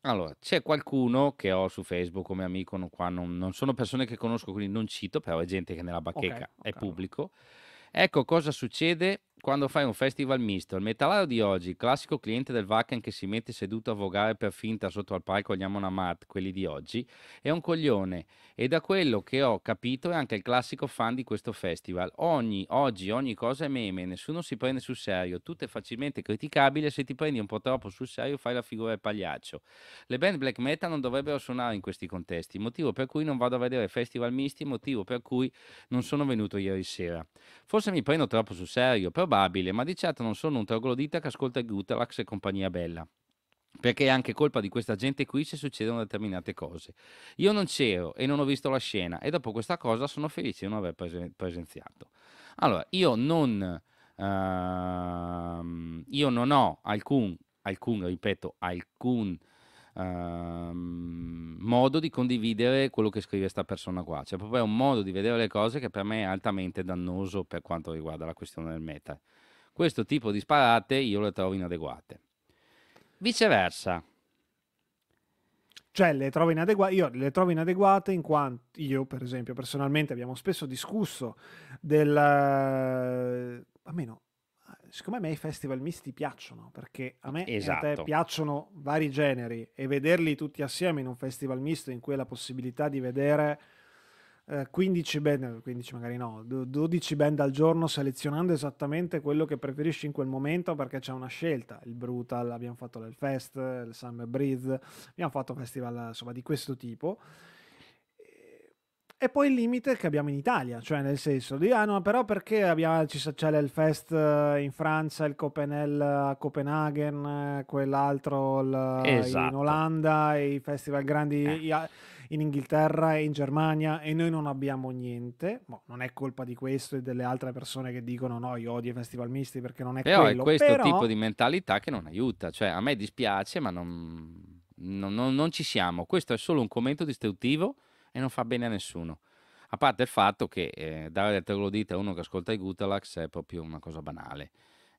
Allora, c'è qualcuno che ho su Facebook come amico, non, qua, non, non sono persone che conosco, quindi non cito, però è gente che nella bacheca, okay, okay. è pubblico. Allora Ecco cosa succede quando fai un festival misto. Il metallaro di oggi, il classico cliente del Wacken che si mette seduto a vogare per finta sotto al palco agli Amon Amat, quelli di oggi, è un coglione e da quello che ho capito è anche il classico fan di questo festival. Ogni, oggi ogni cosa è meme, nessuno si prende sul serio, tutto è facilmente criticabile, se ti prendi un po' troppo sul serio fai la figura del pagliaccio. Le band black metal non dovrebbero suonare in questi contesti, motivo per cui non vado a vedere festival misti, motivo per cui non sono venuto ieri sera. Forse mi prendo troppo sul serio, però probabile, ma di certo non sono un troglodita che ascolta Gutalax e compagnia bella perché è anche colpa di questa gente qui se succedono determinate cose. Io non c'ero e non ho visto la scena e dopo questa cosa sono felice di non aver presen- presenziato. Allora, io non, uh, io non ho alcun, alcun, ripeto, alcun Ehm, modo di condividere quello che scrive questa persona qua. Cioè, proprio è un modo di vedere le cose che per me è altamente dannoso per quanto riguarda la questione del meta. Questo tipo di sparate io le trovo inadeguate. Viceversa, cioè le trovo inadeguate, io le trovo inadeguate in quanto io per esempio personalmente abbiamo spesso discusso del, eh, almeno siccome a me i festival misti piacciono, perché a me esatto. a te esatto. piacciono vari generi e vederli tutti assieme in un festival misto in cui hai la possibilità di vedere 15 eh, band, 15 eh, magari no, 12 band al giorno selezionando esattamente quello che preferisci in quel momento perché c'è una scelta, il Brutal, abbiamo fatto l'Elfest, il Summer Breeze, abbiamo fatto festival insomma di questo tipo e poi il limite che abbiamo in Italia, cioè nel senso di, ah no, però perché abbiamo, ci, c'è l'Elfest eh, in Francia, il Copenel eh, a Copenaghen, eh, quell'altro il, esatto. in Olanda, i festival grandi eh. in Inghilterra e in Germania e noi non abbiamo niente. Boh, non è colpa di questo e delle altre persone che dicono no, io odio i festival misti perché non è però quello. Però è questo però... tipo di mentalità che non aiuta, cioè a me dispiace ma non, non, non, non ci siamo. Questo è solo un commento distruttivo e non fa bene a nessuno. A parte il fatto che eh, dare il troglodite a uno che ascolta i Gutalax è proprio una cosa banale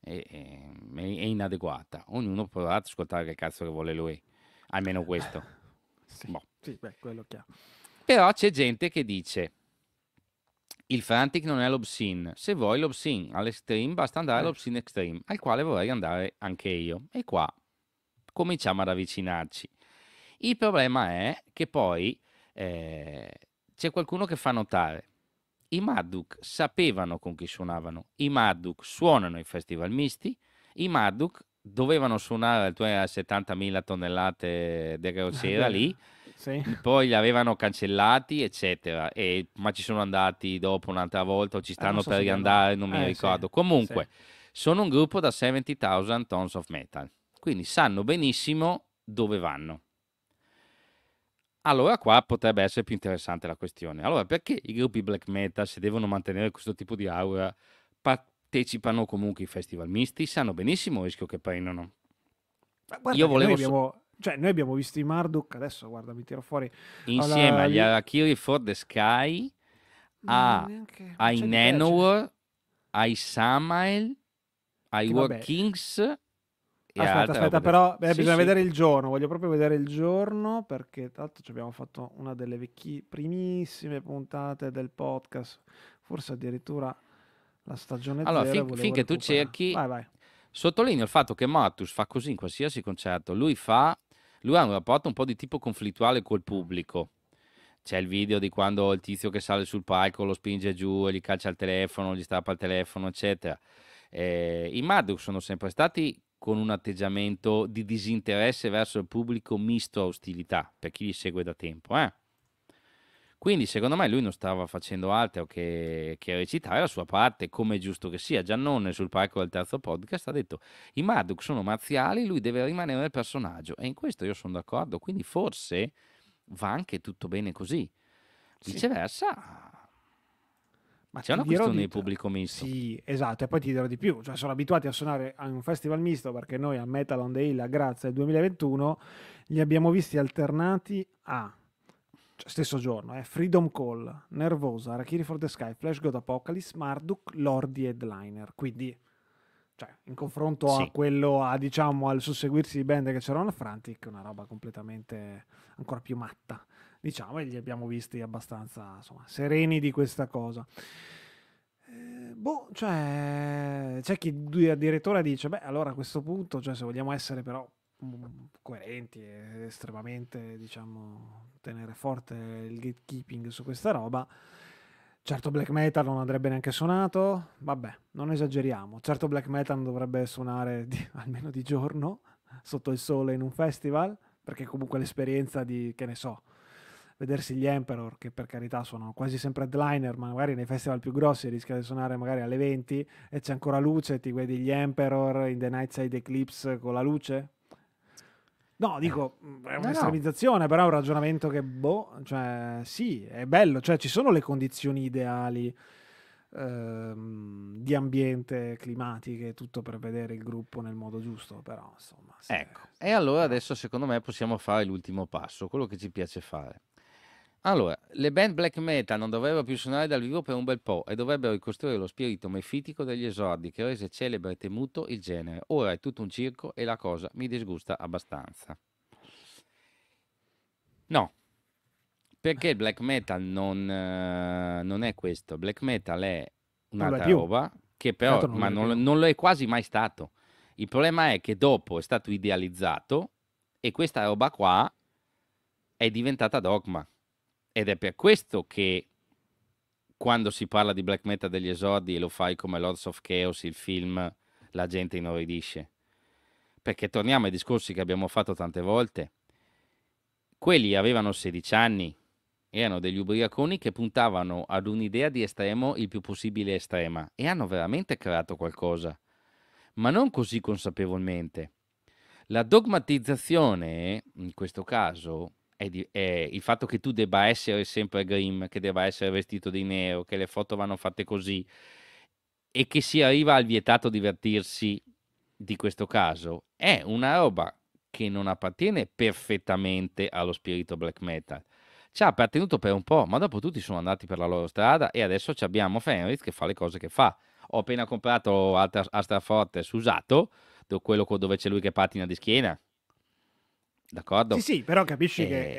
e, e, ehm, e inadeguata. Ognuno potrà ascoltare che cazzo che vuole lui, almeno questo. sì, boh. sì beh, quello chiaro. Però c'è gente che dice il frantic non è l'obscene. Se vuoi l'obscene all'extreme, basta andare eh. all'obscene extreme, al quale vorrei andare anche io. E qua cominciamo ad avvicinarci. Il problema è che poi eh, c'è qualcuno che fa notare, i Madduk sapevano con chi suonavano, i Madduk suonano i festival misti, i Madduk dovevano suonare le tue 70.000 tonnellate di crociera ah, lì, sì. poi li avevano cancellati, eccetera, e, ma ci sono andati dopo un'altra volta o ci eh, stanno eh, so per riandare, non eh, mi ricordo. Sì. Comunque, sì. sono un gruppo da 70.000 tons of metal, quindi sanno benissimo dove vanno. Allora qua potrebbe essere più interessante la questione. Allora, perché i gruppi black metal, se devono mantenere questo tipo di aura, partecipano comunque ai festival misti? Sanno benissimo il rischio che prendono. Guarda, Io volevo... Noi abbiamo, cioè, noi abbiamo visto i Marduk, adesso guarda, mi tiro fuori... Insieme alla... agli Arachiri for the Sky, a, ai Nanowar, ai Samael, ai War Kings aspetta, altra, aspetta, però beh, sì, bisogna sì. vedere il giorno, voglio proprio vedere il giorno perché tanto ci abbiamo fatto una delle vecchi, primissime puntate del podcast, forse addirittura la stagione allora, zero. fin, finché recuperare. tu cerchi, vai, vai. sottolineo il fatto che Mattus fa così in qualsiasi concerto, lui, fa, lui ha un rapporto un po' di tipo conflittuale col pubblico c'è il video di quando il tizio che sale sul palco lo spinge giù e gli calcia il telefono, gli strappa il telefono, eccetera. Eh, I Maddox sono sempre stati con un atteggiamento di disinteresse verso il pubblico misto a ostilità, per chi li segue da tempo. Eh? Quindi secondo me lui non stava facendo altro che, che recitare la sua parte, come è giusto che sia. Giannone sul palco del terzo podcast ha detto i Marduk sono marziali, lui deve rimanere nel personaggio. E in questo io sono d'accordo, quindi forse va anche tutto bene così. Viceversa, ma c'è una questione di pubblico misto. Sì, esatto, e poi ti dirò di più, cioè sono abituati a suonare a un festival misto perché noi a Metal on the Hill, a Grazia al 2021, li abbiamo visti alternati a cioè, stesso giorno, eh, Freedom Call, Nervosa, Rakiri for the Sky, Flash God Apocalypse, Marduk, Lordi Headliner, quindi cioè, in confronto sì. a quello, a, diciamo, al susseguirsi di band che c'erano a Frantic, una roba completamente ancora più matta diciamo, e li abbiamo visti abbastanza insomma, sereni di questa cosa. Eh, boh, cioè, c'è chi addirittura dice, beh, allora a questo punto, cioè, se vogliamo essere però mm, coerenti e estremamente, diciamo, tenere forte il gatekeeping su questa roba, Certo black metal non andrebbe neanche suonato, vabbè, non esageriamo. Certo black metal dovrebbe suonare di, almeno di giorno, sotto il sole in un festival, perché comunque l'esperienza di, che ne so, vedersi gli Emperor, che per carità sono quasi sempre headliner, ma magari nei festival più grossi rischia di suonare magari alle 20 e c'è ancora luce, ti vedi gli Emperor in The Nightside Eclipse con la luce? No, eh. dico, mm, è un'estremizzazione, no, no. però è un ragionamento che, boh, cioè, sì, è bello, cioè ci sono le condizioni ideali ehm, di ambiente, climatiche, tutto per vedere il gruppo nel modo giusto, però insomma... Se... Ecco, e allora adesso secondo me possiamo fare l'ultimo passo, quello che ci piace fare. Allora, le band black metal non dovrebbero più suonare dal vivo per un bel po' e dovrebbero ricostruire lo spirito mefitico degli esordi che rese celebre e temuto il genere. Ora è tutto un circo e la cosa mi disgusta abbastanza. No, perché il black metal non, eh, non è questo. Black metal è un'altra roba che però non ma non, non lo è quasi mai stato. Il problema è che dopo è stato idealizzato e questa roba qua è diventata dogma. Ed è per questo che quando si parla di black metal degli esordi e lo fai come Lords of Chaos, il film, la gente inorridisce. Perché torniamo ai discorsi che abbiamo fatto tante volte. Quelli avevano 16 anni, erano degli ubriaconi che puntavano ad un'idea di estremo il più possibile estrema e hanno veramente creato qualcosa, ma non così consapevolmente. La dogmatizzazione, in questo caso, è di, è il fatto che tu debba essere sempre Grimm, che debba essere vestito di nero, che le foto vanno fatte così e che si arriva al vietato divertirsi di questo caso, è una roba che non appartiene perfettamente allo spirito black metal. Ci ha appartenuto per un po', ma dopo tutti sono andati per la loro strada e adesso abbiamo Fenris che fa le cose che fa. Ho appena comprato Astra Fortes usato, quello dove c'è lui che patina di schiena, D'accordo? Sì, sì, però capisci e... che eh.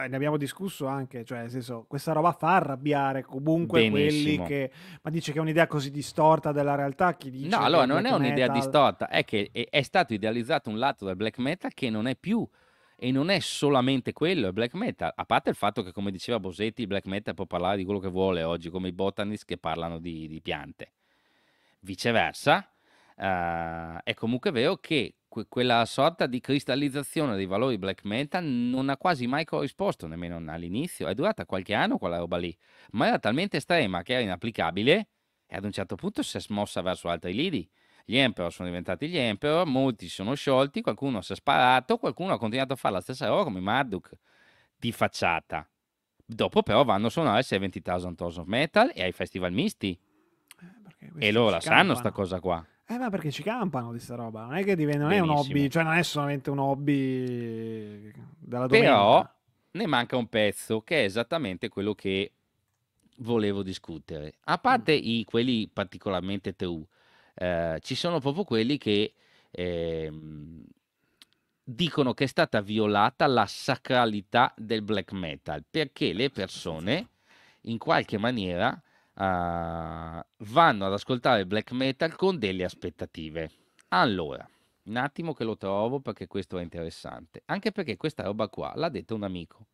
Eh, eh, ne abbiamo discusso anche, cioè nel senso, questa roba fa arrabbiare comunque Benissimo. quelli che... Ma dice che è un'idea così distorta della realtà, chi dice... No, allora non è un'idea metal... distorta, è che è, è stato idealizzato un lato del black metal che non è più e non è solamente quello, è black metal, a parte il fatto che come diceva Bosetti, il black metal può parlare di quello che vuole oggi, come i botanist che parlano di, di piante. Viceversa, uh, è comunque vero che que- quella sorta di cristallizzazione dei valori black metal non ha quasi mai corrisposto, nemmeno all'inizio. È durata qualche anno quella roba lì, ma era talmente estrema che era inapplicabile e ad un certo punto si è smossa verso altri lidi. Gli emperor sono diventati gli emperor, molti si sono sciolti, qualcuno si è sparato, qualcuno ha continuato a fare la stessa roba come Marduk, di facciata. Dopo però vanno a suonare 70.000 Tons of Metal e ai festival misti. Eh, e loro la sanno sta cosa qua. Eh, ma perché ci campano di sta roba? Non è che diventa, non è un hobby, cioè non è solamente un hobby della domenica. Però ne manca un pezzo che è esattamente quello che volevo discutere. A parte mm. i, quelli particolarmente true, eh, ci sono proprio quelli che eh, dicono che è stata violata la sacralità del black metal perché le persone in qualche maniera Ah, vanno ad ascoltare black metal con delle aspettative. Allora, un attimo che lo trovo perché questo è interessante, anche perché questa roba qua l'ha detta un amico.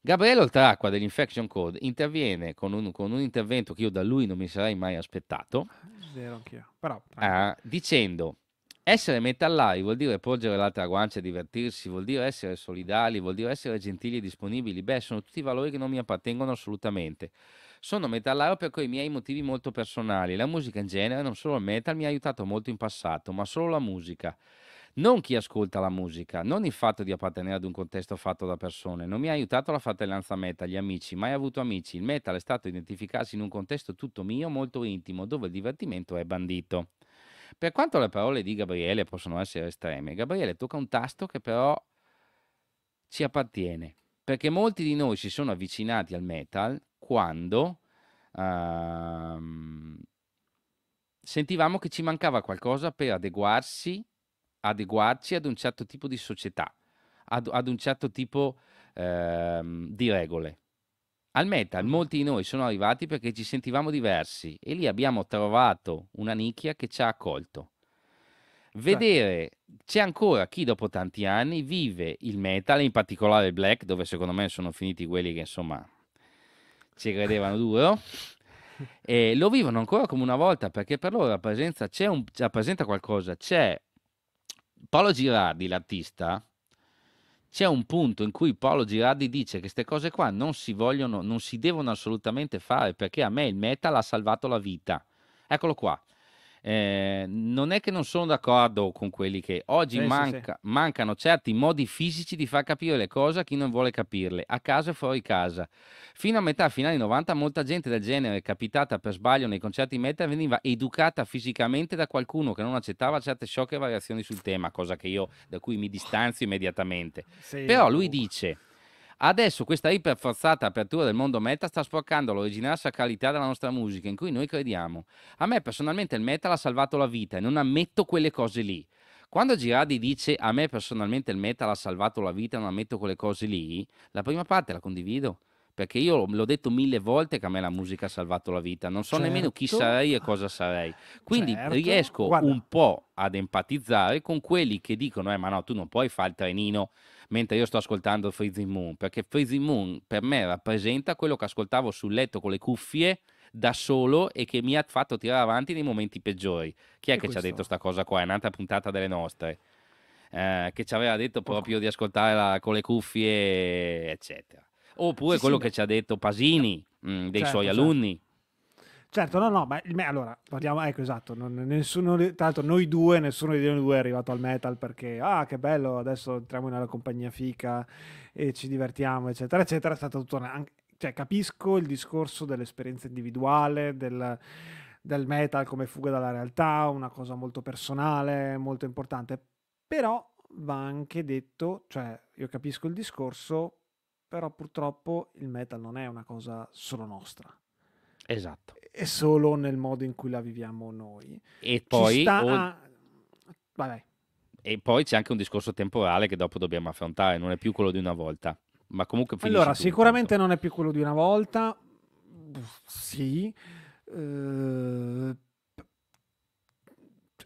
Gabriele Oltracqua dell'Infection Code interviene con un, con un, intervento che io da lui non mi sarei mai aspettato, Zero anch'io. Però, uh, dicendo essere metallari vuol dire porgere l'altra guancia, e divertirsi, vuol dire essere solidali, vuol dire essere gentili e disponibili. Beh, sono tutti valori che non mi appartengono assolutamente. Sono metallaro per quei miei motivi molto personali. La musica in genere, non solo il metal, mi ha aiutato molto in passato, ma solo la musica. Non chi ascolta la musica, non il fatto di appartenere ad un contesto fatto da persone. Non mi ha aiutato la fratellanza metal, gli amici, mai avuto amici. Il metal è stato identificarsi in un contesto tutto mio, molto intimo, dove il divertimento è bandito. Per quanto le parole di Gabriele possono essere estreme, Gabriele tocca un tasto che però ci appartiene, perché molti di noi si sono avvicinati al metal quando uh, sentivamo che ci mancava qualcosa per adeguarsi, adeguarci ad un certo tipo di società, ad, ad un certo tipo uh, di regole. Al metal molti di noi sono arrivati perché ci sentivamo diversi e lì abbiamo trovato una nicchia che ci ha accolto. Cioè? Vedere c'è ancora chi dopo tanti anni vive il metal, in particolare il black, dove secondo me sono finiti quelli che insomma ci credevano duro. Oh? E lo vivono ancora come una volta perché per loro rappresenta, un, rappresenta qualcosa. C'è Paolo Girardi, l'artista, c'è un punto in cui Paolo Girardi dice che queste cose qua non si vogliono, non si devono assolutamente fare perché a me il metal ha salvato la vita. Eccolo qua eh, non è che non sono d'accordo con quelli che oggi sì, manca, sì, sì. mancano certi modi fisici di far capire le cose a chi non vuole capirle, a casa e fuori casa. Fino a metà, fino 90, molta gente del genere, capitata per sbaglio nei concerti metal, veniva educata fisicamente da qualcuno che non accettava certe sciocche variazioni sul tema, cosa che io da cui mi distanzio immediatamente. Però lui dice Adesso questa iperforzata apertura del mondo meta sta sporcando l'originale sacralità della nostra musica, in cui noi crediamo. A me personalmente il metal ha salvato la vita e non ammetto quelle cose lì. Quando Girardi dice a me personalmente il metal ha salvato la vita, e non ammetto quelle cose lì, la prima parte la condivido perché io l'ho detto mille volte che a me la musica ha salvato la vita, non so certo. nemmeno chi certo. sarei e cosa sarei. Quindi certo. riesco Guarda. un po' ad empatizzare con quelli che dicono, eh ma no, tu non puoi fare il trenino mentre io sto ascoltando Freezing Moon, perché Freezing Moon per me rappresenta quello che ascoltavo sul letto con le cuffie da solo e che mi ha fatto tirare avanti nei momenti peggiori. Chi è e che ci ha detto questa cosa qua? È un'altra puntata delle nostre. Eh, che ci aveva detto proprio di ascoltare la, con le cuffie, eccetera. Oppure sì, quello sì, che beh. ci ha detto Pasini, mh, mm, dei certo, suoi certo. alunni Certo, no, no, ma me- allora parliamo, ecco esatto, non, nessuno, tra l'altro noi due, nessuno di noi due è arrivato al metal perché, ah che bello, adesso entriamo nella compagnia fica e ci divertiamo, eccetera, eccetera, è stata tutta una... Cioè, capisco il discorso dell'esperienza individuale, del, del metal come fuga dalla realtà, una cosa molto personale, molto importante, però va anche detto, cioè io capisco il discorso, però purtroppo il metal non è una cosa solo nostra. Esatto è solo nel modo in cui la viviamo noi. E poi, sta... o... ah, e poi c'è anche un discorso temporale che dopo dobbiamo affrontare, non è più quello di una volta. Ma comunque Allora, sicuramente tutto. non è più quello di una volta. Sì. Eh,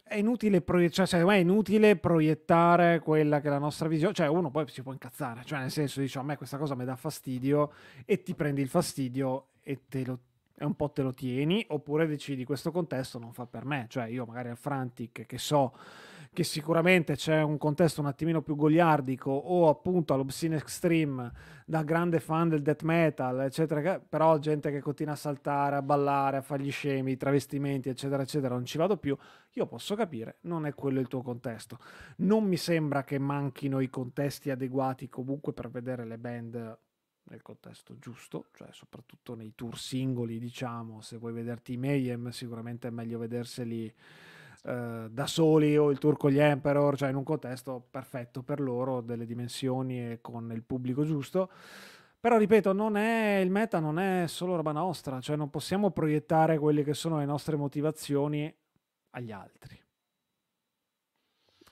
è inutile, proiettare, cioè, è inutile proiettare quella che è la nostra visione, cioè uno poi si può incazzare, cioè nel senso dice a me questa cosa mi dà fastidio e ti prendi il fastidio e te lo e un po' te lo tieni, oppure decidi questo contesto non fa per me, cioè io magari al Frantic che so che sicuramente c'è un contesto un attimino più goliardico o appunto all'Obscene Extreme da grande fan del death metal eccetera però gente che continua a saltare a ballare a fargli scemi travestimenti eccetera eccetera non ci vado più io posso capire non è quello il tuo contesto non mi sembra che manchino i contesti adeguati comunque per vedere le band nel contesto giusto, cioè soprattutto nei tour singoli, diciamo, se vuoi vederti i Mayhem sicuramente è meglio vederseli eh, da soli o il tour con gli Emperor, cioè in un contesto perfetto per loro, delle dimensioni e con il pubblico giusto. Però ripeto, non è, il meta non è solo roba nostra, cioè non possiamo proiettare quelle che sono le nostre motivazioni agli altri.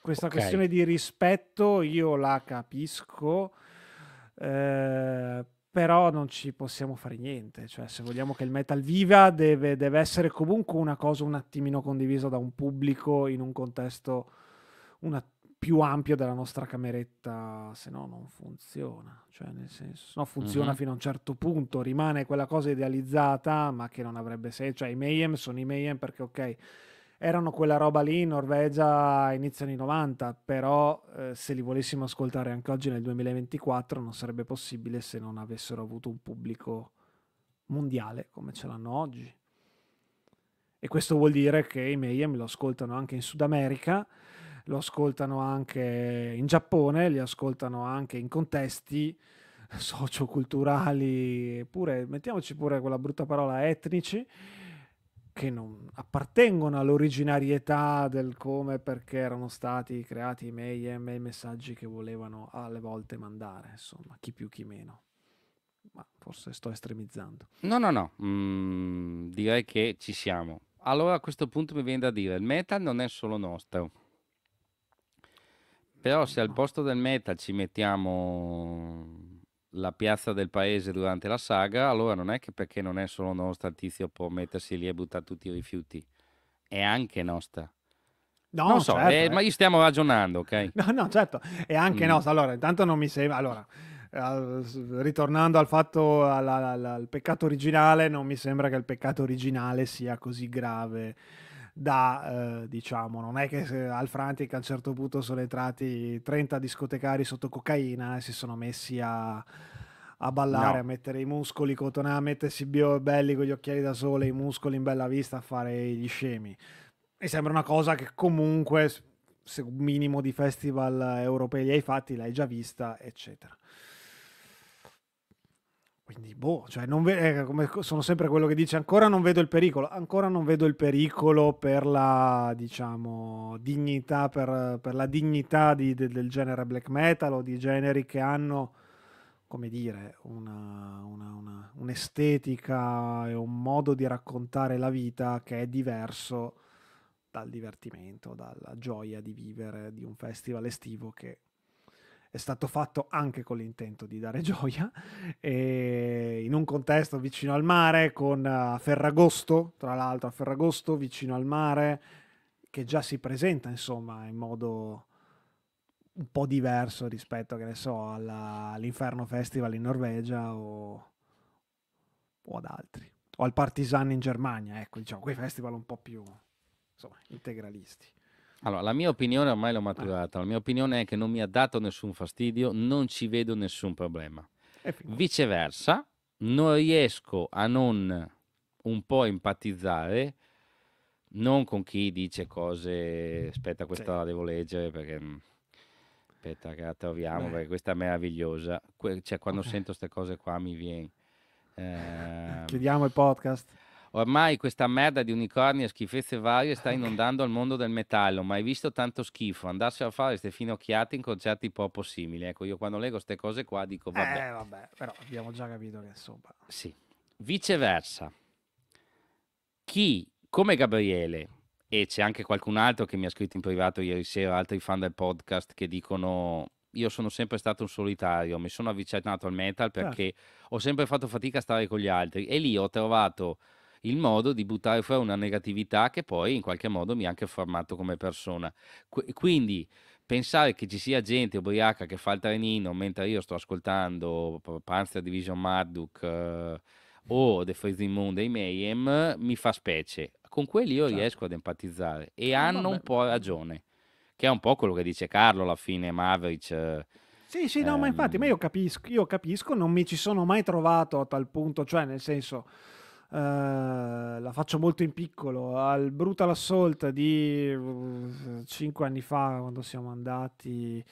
Questa okay. questione di rispetto io la capisco eh, però non ci possiamo fare niente, cioè se vogliamo che il metal viva deve, deve essere comunque una cosa un attimino condivisa da un pubblico in un contesto una, più ampio della nostra cameretta, se no non funziona, cioè nel senso, no, funziona mm-hmm. fino a un certo punto, rimane quella cosa idealizzata ma che non avrebbe senso, cioè i Mayhem sono i Mayhem perché ok erano quella roba lì in Norvegia a inizio anni 90, però eh, se li volessimo ascoltare anche oggi nel 2024 non sarebbe possibile se non avessero avuto un pubblico mondiale come ce l'hanno oggi. E questo vuol dire che i Mayhem lo ascoltano anche in Sud America, lo ascoltano anche in Giappone, li ascoltano anche in contesti socioculturali, pure, mettiamoci pure quella brutta parola, etnici, che non appartengono all'originarietà del come perché erano stati creati i Mayhem e i messaggi che volevano alle volte mandare, insomma, chi più chi meno. Ma forse sto estremizzando. No, no, no, mm, direi che ci siamo. Allora a questo punto mi viene da dire, il metal non è solo nostro. Però se al posto del metal ci mettiamo la piazza del paese durante la saga, allora non è che perché non è solo nostra il tizio può mettersi lì e buttare tutti i rifiuti, è anche nostra. No, non so, certo, eh, eh. ma gli stiamo ragionando, ok? No, no, certo, è anche mm. nostra. Allora, intanto non mi sembra... Allora, ritornando al fatto, alla, alla, al peccato originale, non mi sembra che il peccato originale sia così grave da, eh, diciamo, non è che al Frantic a un certo punto sono entrati 30 discotecari sotto cocaina e si sono messi a a ballare, no. a mettere i muscoli, cotonà, a mettersi bio belli con gli occhiali da sole, i muscoli in bella vista, a fare gli scemi. Mi sembra una cosa che comunque, se un minimo di festival europei li hai fatti, l'hai già vista, eccetera. Quindi, boh, cioè ve- eh, sono sempre quello che dice, ancora non vedo il pericolo, ancora non vedo il pericolo per la, diciamo, dignità, per, per la dignità di, de, del genere black metal o di generi che hanno, come dire, una, una, una, un'estetica e un modo di raccontare la vita che è diverso dal divertimento, dalla gioia di vivere di un festival estivo che è stato fatto anche con l'intento di dare gioia, e in un contesto vicino al mare, con eh, Ferragosto, tra l'altro a Ferragosto vicino al mare, che già si presenta insomma in modo un po' diverso rispetto, che ne so, alla, all'Inferno Festival in Norvegia o, o ad altri, o al Partisan in Germania, ecco, diciamo, quei festival un po' più insomma, integralisti. Allora, la mia opinione ormai l'ho ah. maturata, la mia opinione è che non mi ha dato nessun fastidio, non ci vedo nessun problema. Viceversa, non riesco a non un po' empatizzare non con chi dice cose, aspetta questa sì. la devo leggere perché mm, aspetta che la troviamo Beh. perché questa è meravigliosa, que- cioè quando okay. sento queste cose qua mi viene. Eh, Chiudiamo il podcast. Ormai questa merda di unicorni e schifezze varie sta inondando il mondo del metallo, Mai visto tanto schifo, Andarsi a fare queste finocchiate in concerti poco simili. Ecco, io quando leggo queste cose qua dico vabbè. Eh, vabbè, però abbiamo già capito che insomma. Sì. Viceversa, chi come Gabriele, e c'è anche qualcun altro che mi ha scritto in privato ieri sera, altri fan del podcast che dicono io sono sempre stato un solitario, mi sono avvicinato al metal certo. perché certo. ho sempre fatto fatica a stare con gli altri e lì ho trovato il modo di buttare fuori una negatività che poi in qualche modo mi ha anche formato come persona. Qu- quindi pensare che ci sia gente ubriaca che fa il trenino mentre io sto ascoltando Panzer Division Marduk eh, o The Freezing Moon dei Mayhem mi fa specie. Con quelli io certo. riesco ad empatizzare e no, eh, hanno vabbè. un po' mm. ragione, che è un po' quello che dice Carlo alla fine, Maverick. Eh, sì, sì, no, ehm... ma infatti, ma ehm io capisco, io capisco, non mi ci sono mai trovato a tal punto, cioè nel senso Uh, la faccio molto in piccolo, al Brutal Assault di 5 eh, anni fa quando siamo andati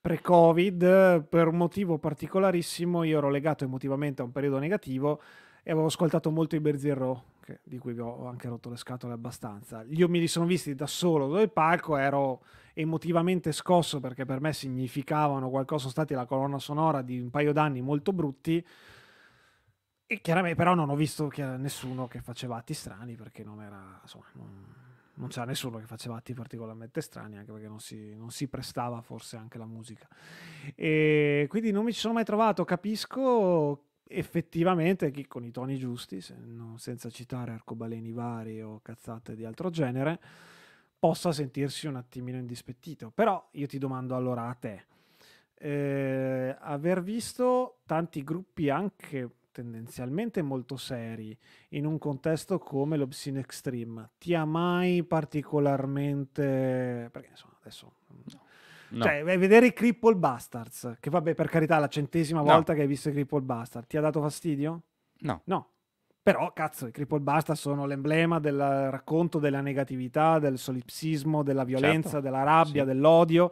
pre-Covid, per un motivo particolarissimo io ero legato emotivamente a un periodo negativo e avevo ascoltato molto i Berzirro, di cui vi ho anche rotto le scatole abbastanza. Io mi li sono visti da solo dal palco, ero emotivamente scosso perché per me significavano qualcosa, sono stati la colonna sonora di un paio d'anni molto brutti e chiaramente, però, non ho visto che nessuno che faceva atti strani perché non era insomma, non, non c'era nessuno che faceva atti particolarmente strani, anche perché non si, non si, prestava forse anche la musica. E quindi non mi ci sono mai trovato. Capisco effettivamente che con i toni giusti, se non, senza citare arcobaleni vari o cazzate di altro genere, possa sentirsi un attimino indispettito. Però io ti domando allora a te. Eh, aver visto tanti gruppi anche tendenzialmente molto seri in un contesto come l'Obscene Extreme ti ha mai particolarmente perché insomma adesso mm, no. No. Cioè, vedere i Cripple Bastards, che vabbè, per carità, la centesima no. volta che hai visto i Cripple Bastards, ti ha dato fastidio? No. No. Però, cazzo, i cripple basta sono l'emblema del racconto della negatività, del solipsismo, della certo. violenza, certo. della rabbia, sì. dell'odio.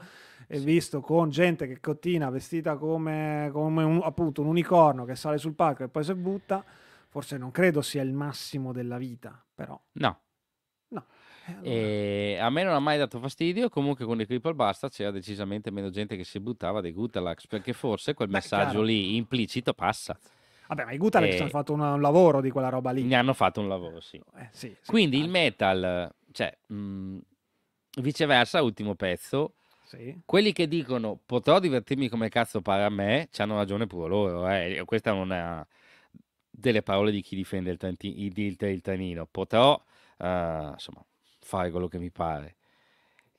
E sì. visto con gente che cottina vestita come, come un, appunto un unicorno che sale sul palco e poi si butta, forse non credo sia il massimo della vita, però. No. No. E a me non ha mai dato fastidio. Comunque, con i Cripple Basta c'era decisamente meno gente che si buttava dei Gutalax perché forse quel messaggio chiaro. lì implicito passa. Vabbè, ma i Gutalex e... Eh, hanno fatto un, un, lavoro di quella roba lì. Ne hanno fatto un lavoro, sì. Eh, sì, sì Quindi sì. il metal, cioè, mh, mm, viceversa, ultimo pezzo, quelli che dicono potrò divertirmi come cazzo pare a me, hanno ragione pure loro. Eh. Questa non è delle parole di chi difende il, tanti, il, il, il tanino. Potrò, uh, insomma, fare quello che mi pare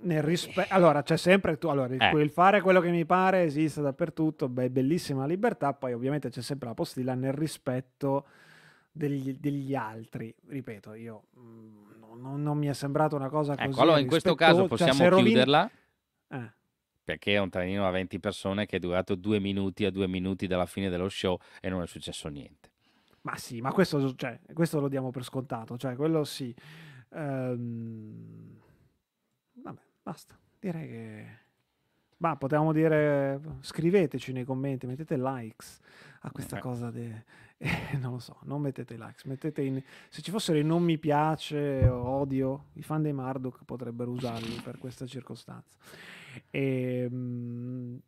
nel Rispe- allora, c'è sempre tu. Allora, eh. il fare quello che mi pare esiste dappertutto, beh, bellissima libertà. Poi, ovviamente, c'è sempre la postilla nel rispetto degli, degli altri. Ripeto, io mh, mm, non, non, mi è sembrata una cosa ecco, Allora, in questo caso possiamo cioè, chiuderla. Rovin- eh perché è un trenino a 20 persone che è durato due minuti a due minuti dalla fine dello show e non è successo niente. Ma sì, ma questo, cioè, questo lo diamo per scontato, cioè quello sì. Ehm, Basta, direi che... Ma potevamo dire scriveteci nei commenti, mettete likes a questa okay. Eh. cosa. De... Eh, non lo so, non mettete likes, mettete in... se ci fossero i non mi piace, odio, i fan dei Marduk potrebbero usarli per questa circostanza. E, ehm, mh,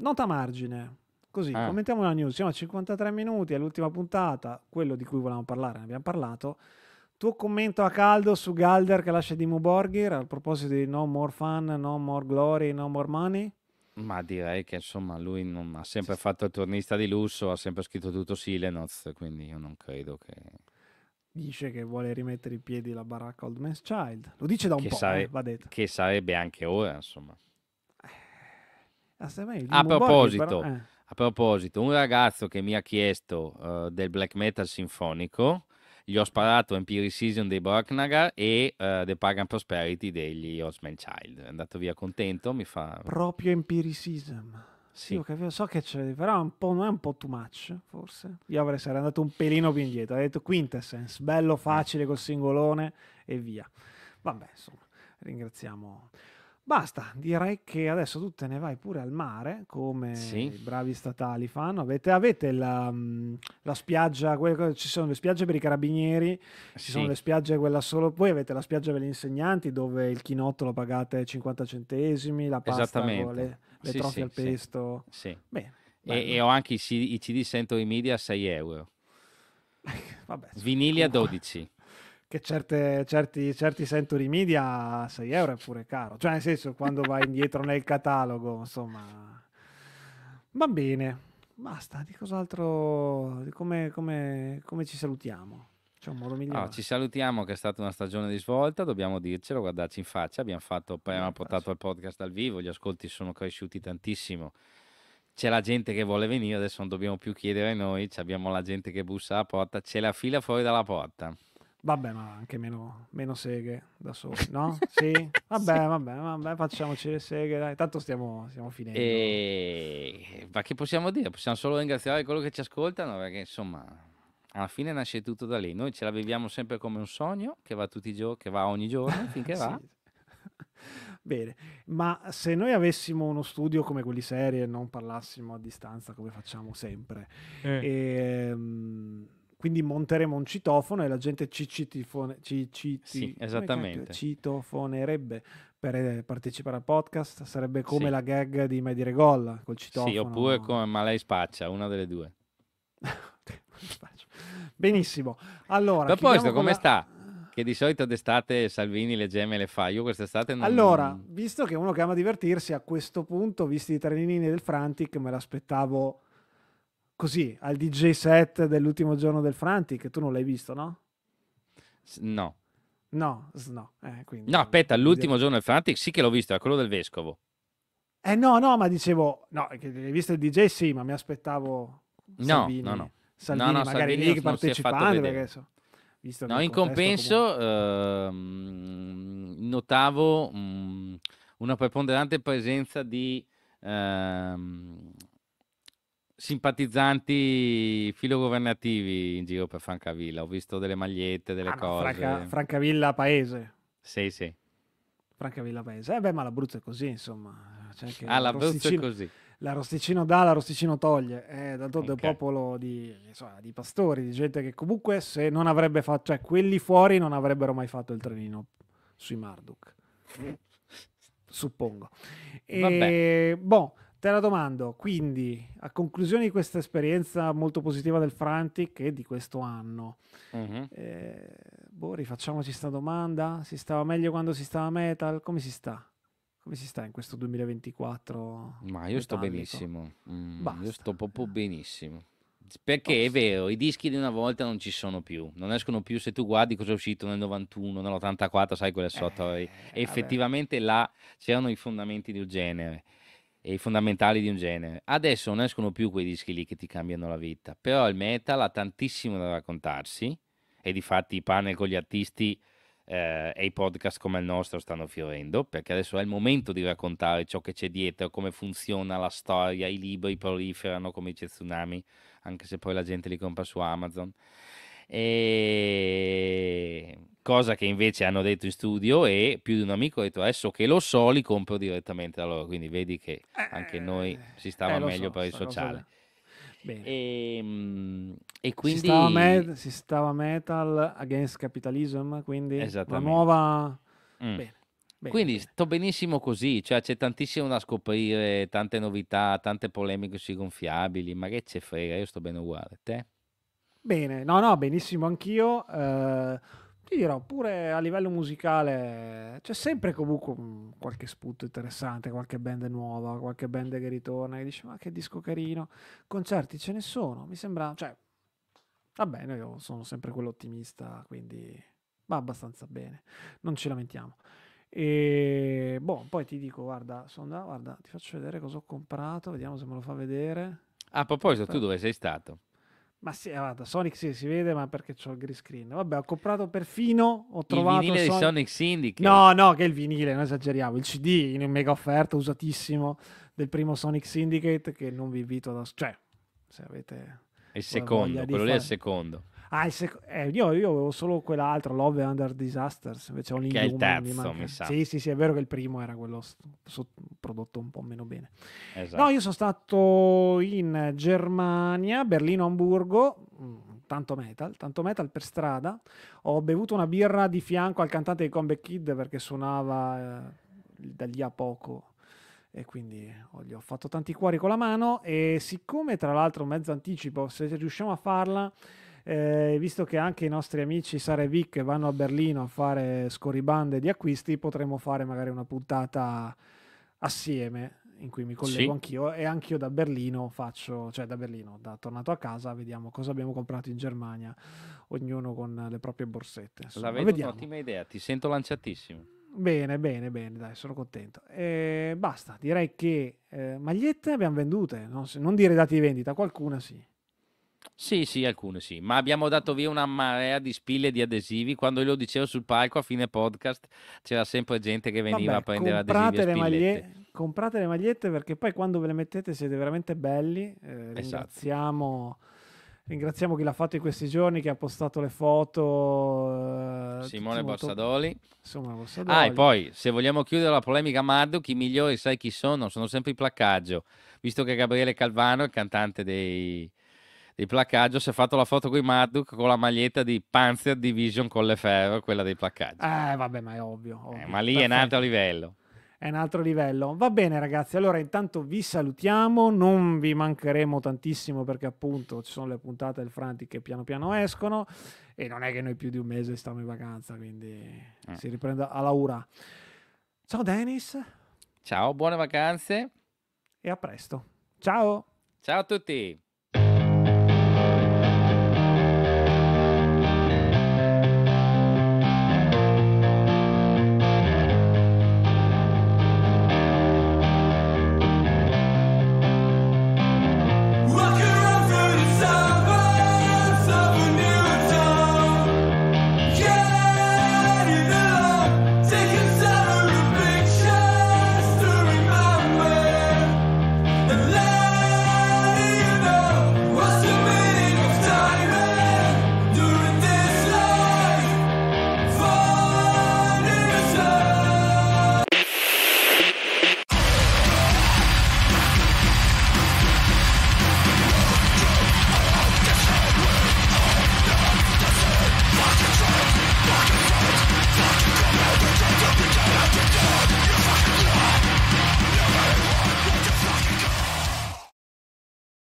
nota margine, così, ah. commentiamo la news, siamo a 53 minuti, è l'ultima puntata, quello di cui volevamo parlare, ne abbiamo parlato. Tuo commento a caldo su Galder che lascia Dimu Borgir a proposito di No More Fun, No More Glory, No More Money? Ma direi che insomma lui non ha sempre sì. fatto il turnista di lusso, ha sempre scritto tutto Silenoz, quindi io non credo che... Dice che vuole rimettere i piedi la baracca Old Man's Child. Lo dice da un che po', sare- eh, va detto. Che sarebbe anche ora, insomma. Eh, a proposito, Borghi, però, eh. a proposito, un ragazzo che mi ha chiesto uh, del black metal sinfonico gli ho sparato Empire Season dei Borknagar e uh, The Pagan Prosperity degli Osman Child. È andato via contento, mi fa... Proprio Season. Sì, sì capito, so che c'è, però è non è un po' too much, forse. Io avrei sarei andato un pelino più indietro. Avrei detto Quintessence, bello facile col singolone e via. Vabbè, insomma, ringraziamo... Basta, direi che adesso tu te ne vai pure al mare, come sì. i bravi statali fanno. Avete, avete la, mm, la, spiaggia, ci sono le spiagge per i carabinieri, sì. ci sono le spiagge quella solo, poi avete la spiaggia per gli insegnanti dove il chinotto lo pagate 50 centesimi, la pasta, con le, le sì, trofie al pesto. Sì. Beh, e, e, ho anche i CD, i CD Centro Media a 6 euro. Vabbè, Vinili a 12 che certe, certi, certi Century Media a 6 euro è pure caro. Cioè, nel senso, quando vai indietro nel catalogo, insomma... Va bene, basta. Di cos'altro... Di come, come, come ci salutiamo? C'è un modo migliore. Oh, ci salutiamo che è stata una stagione di svolta, dobbiamo dircelo, guardarci in faccia. Abbiamo, fatto, abbiamo portato il podcast al vivo, gli ascolti sono cresciuti tantissimo c'è la gente che vuole venire, adesso non dobbiamo più chiedere noi, abbiamo la gente che bussa alla porta, c'è la fila fuori dalla porta. Vabbè, ma anche meno, meno seghe da soli, no? Sì? Vabbè, sì. vabbè, vabbè, facciamoci le seghe, dai. Tanto stiamo, stiamo finendo. E... Ma che possiamo dire? Possiamo solo ringraziare quello che ci ascoltano, perché insomma, alla fine nasce tutto da lì. Noi ce la viviamo sempre come un sogno, che va tutti i giorni, che va ogni giorno, finché sì. va. Bene, ma se noi avessimo uno studio come quelli serie e non parlassimo a distanza come facciamo sempre, eh. e, um quindi monteremo un citofono e la gente ci, citifone, ci, ci, sì, citofonerebbe per eh, partecipare al podcast. Sarebbe come sì. la gag di Mai dire Golla col citofono. Sì, oppure come Ma lei spaccia, una delle due. Benissimo. Allora, a proposito, come la... sta? Che di solito d'estate Salvini le gemme le fa. Io quest'estate non. Allora, visto che uno che ama divertirsi, a questo punto, visti i trenini del Frantic, me l'aspettavo così al DJ set dell'ultimo giorno del Franti, che tu non l'hai visto, no? No. No, no. Eh, quindi, no, aspetta, l'ultimo giorno del Frantic sì che l'ho visto, è quello del Vescovo. Eh no, no, ma dicevo, no, hai visto il DJ sì, ma mi aspettavo Salvini. No, no, no. Salvini no, no, magari Salvini lì che so, visto No, in compenso comunque... eh, notavo mh, mm, una preponderante presenza di... Ehm, simpatizzanti filogovernativi in giro per Francavilla. Ho visto delle magliette, delle ah, cose. Franca, Francavilla Paese. Sì, sì. Francavilla Paese. Eh beh, ma l'Abruzzo è così, insomma. C'è cioè ah, l'Abruzzo è così. La Rosticino dà, la Rosticino toglie. Eh, d'altronde okay. è popolo di, insomma, di, pastori, di gente che comunque se non avrebbe fatto, cioè quelli fuori non avrebbero mai fatto il trenino sui Marduk. Suppongo. E, Vabbè. Boh, Te la domando, quindi, a conclusione di questa esperienza molto positiva del Frantic e di questo anno, mm-hmm. eh, boh, rifacciamoci questa domanda, si stava meglio quando si stava metal, come si sta? Come si sta in questo 2024? Ma io metallico? sto benissimo, mm, io sto proprio benissimo. Perché Basta. è vero, i dischi di una volta non ci sono più, non escono più se tu guardi cosa è uscito nel 91, nell'84, sai quelle sotto, eh, effettivamente là c'erano i fondamenti di un genere e i fondamentali di un genere. Adesso non escono più quei dischi lì che ti cambiano la vita, però il metal ha tantissimo da raccontarsi e di fatti i panel con gli artisti eh, e i podcast come il nostro stanno fiorendo, perché adesso è il momento di raccontare ciò che c'è dietro, come funziona la storia, i libri proliferano come i tsunami, anche se poi la gente li compra su Amazon. E cosa che invece hanno detto in studio e più di un amico ha detto adesso eh, che lo so li compro direttamente da loro, quindi vedi che anche eh, noi si stava eh, meglio so, per il sociale. Ehm, e, e, quindi si stava, med- si stava, metal against capitalism, quindi una nuova... Mm. Bene. Bene, Quindi bene. sto benissimo così, cioè c'è tantissimo da scoprire, tante novità, tante polemiche sui gonfiabili, ma che ce frega, io sto bene uguale, te? Bene, no, no, benissimo anch'io. Uh, ti dirò pure a livello musicale c'è sempre comunque qualche spunto interessante, qualche band nuova, qualche band che ritorna e dice ma che disco carino, concerti ce ne sono, mi sembra, cioè va bene, io sono sempre quell'ottimista, quindi va abbastanza bene, non ci lamentiamo. E boh, poi ti dico, guarda, sono andato, guarda, ti faccio vedere cosa ho comprato, vediamo se me lo fa vedere. A proposito, tu dove sei stato? Ma sì, eh, guarda, Sonic sì, si vede, ma perché c'ho il green screen. Vabbè, ho comprato perfino, ho trovato... Il vinile Son... di Sonic Syndicate. No, no, che il vinile, non esageriamo. Il CD in mega offerta, usatissimo, del primo Sonic Syndicate, che non vi invito ad... Cioè, se avete... Il secondo, quello fare. lì è il secondo. Ah, sec- eh, io, io, avevo solo quell'altro, Love Under Disasters, invece ho Che è il terzo, mi, mi sa. Sì, sì, sì, è vero che il primo era quello so- prodotto un po' meno bene. Esatto. No, io sono stato in Germania, Berlino-Hamburgo, mm, tanto metal, tanto metal per strada. Ho bevuto una birra di fianco al cantante di Combat Kid perché suonava eh, da lì a poco e quindi oh, gli ho fatto tanti cuori con la mano e siccome tra l'altro mezzo anticipo, se riusciamo a farla eh, visto che anche i nostri amici Sara e Vic vanno a Berlino a fare scorribande di acquisti, potremmo fare magari una puntata assieme in cui mi collego sì. anch'io e anch'io da Berlino faccio, cioè da Berlino, da tornato a casa, vediamo cosa abbiamo comprato in Germania, ognuno con le proprie borsette. Insomma. La vedo vediamo. un'ottima idea, ti sento lanciatissimo. Bene, bene, bene, dai, sono contento. E basta, direi che eh, magliette abbiamo vendute, non, non dire dati di vendita, qualcuna sì. Sì, sì, alcune sì, ma abbiamo dato via una marea di spille di adesivi. Quando io lo dicevo sul palco a fine podcast, c'era sempre gente che veniva Vabbè, a prendere adesivi. Le maglie... comprate le magliette perché poi quando ve le mettete siete veramente belli. Eh, esatto. Ringraziamo. chi l'ha fatto in questi giorni, che ha postato le foto. Eh, Simone Borsadoli. Insomma, Borsadoli. Ah, e poi, se vogliamo chiudere la polemica a Maddock, i migliori sai chi sono? Sono sempre in placcaggio, visto che Gabriele Calvano, è il cantante dei, di placcaggio si è fatto la foto con i Marduk con la maglietta di Panzer Division con le ferro, quella dei placcaggi. Eh, vabbè, ma è ovvio. ovvio. Eh, ma lì Perfetto. è un altro livello. È un altro livello. Va bene, ragazzi. Allora, intanto vi salutiamo. Non vi mancheremo tantissimo perché, appunto, ci sono le puntate del Franti che piano piano escono. E non è che noi più di un mese stiamo in vacanza, quindi eh. si riprende alla ura. Ciao, Dennis. Ciao, buone vacanze. E a presto. Ciao. Ciao a tutti.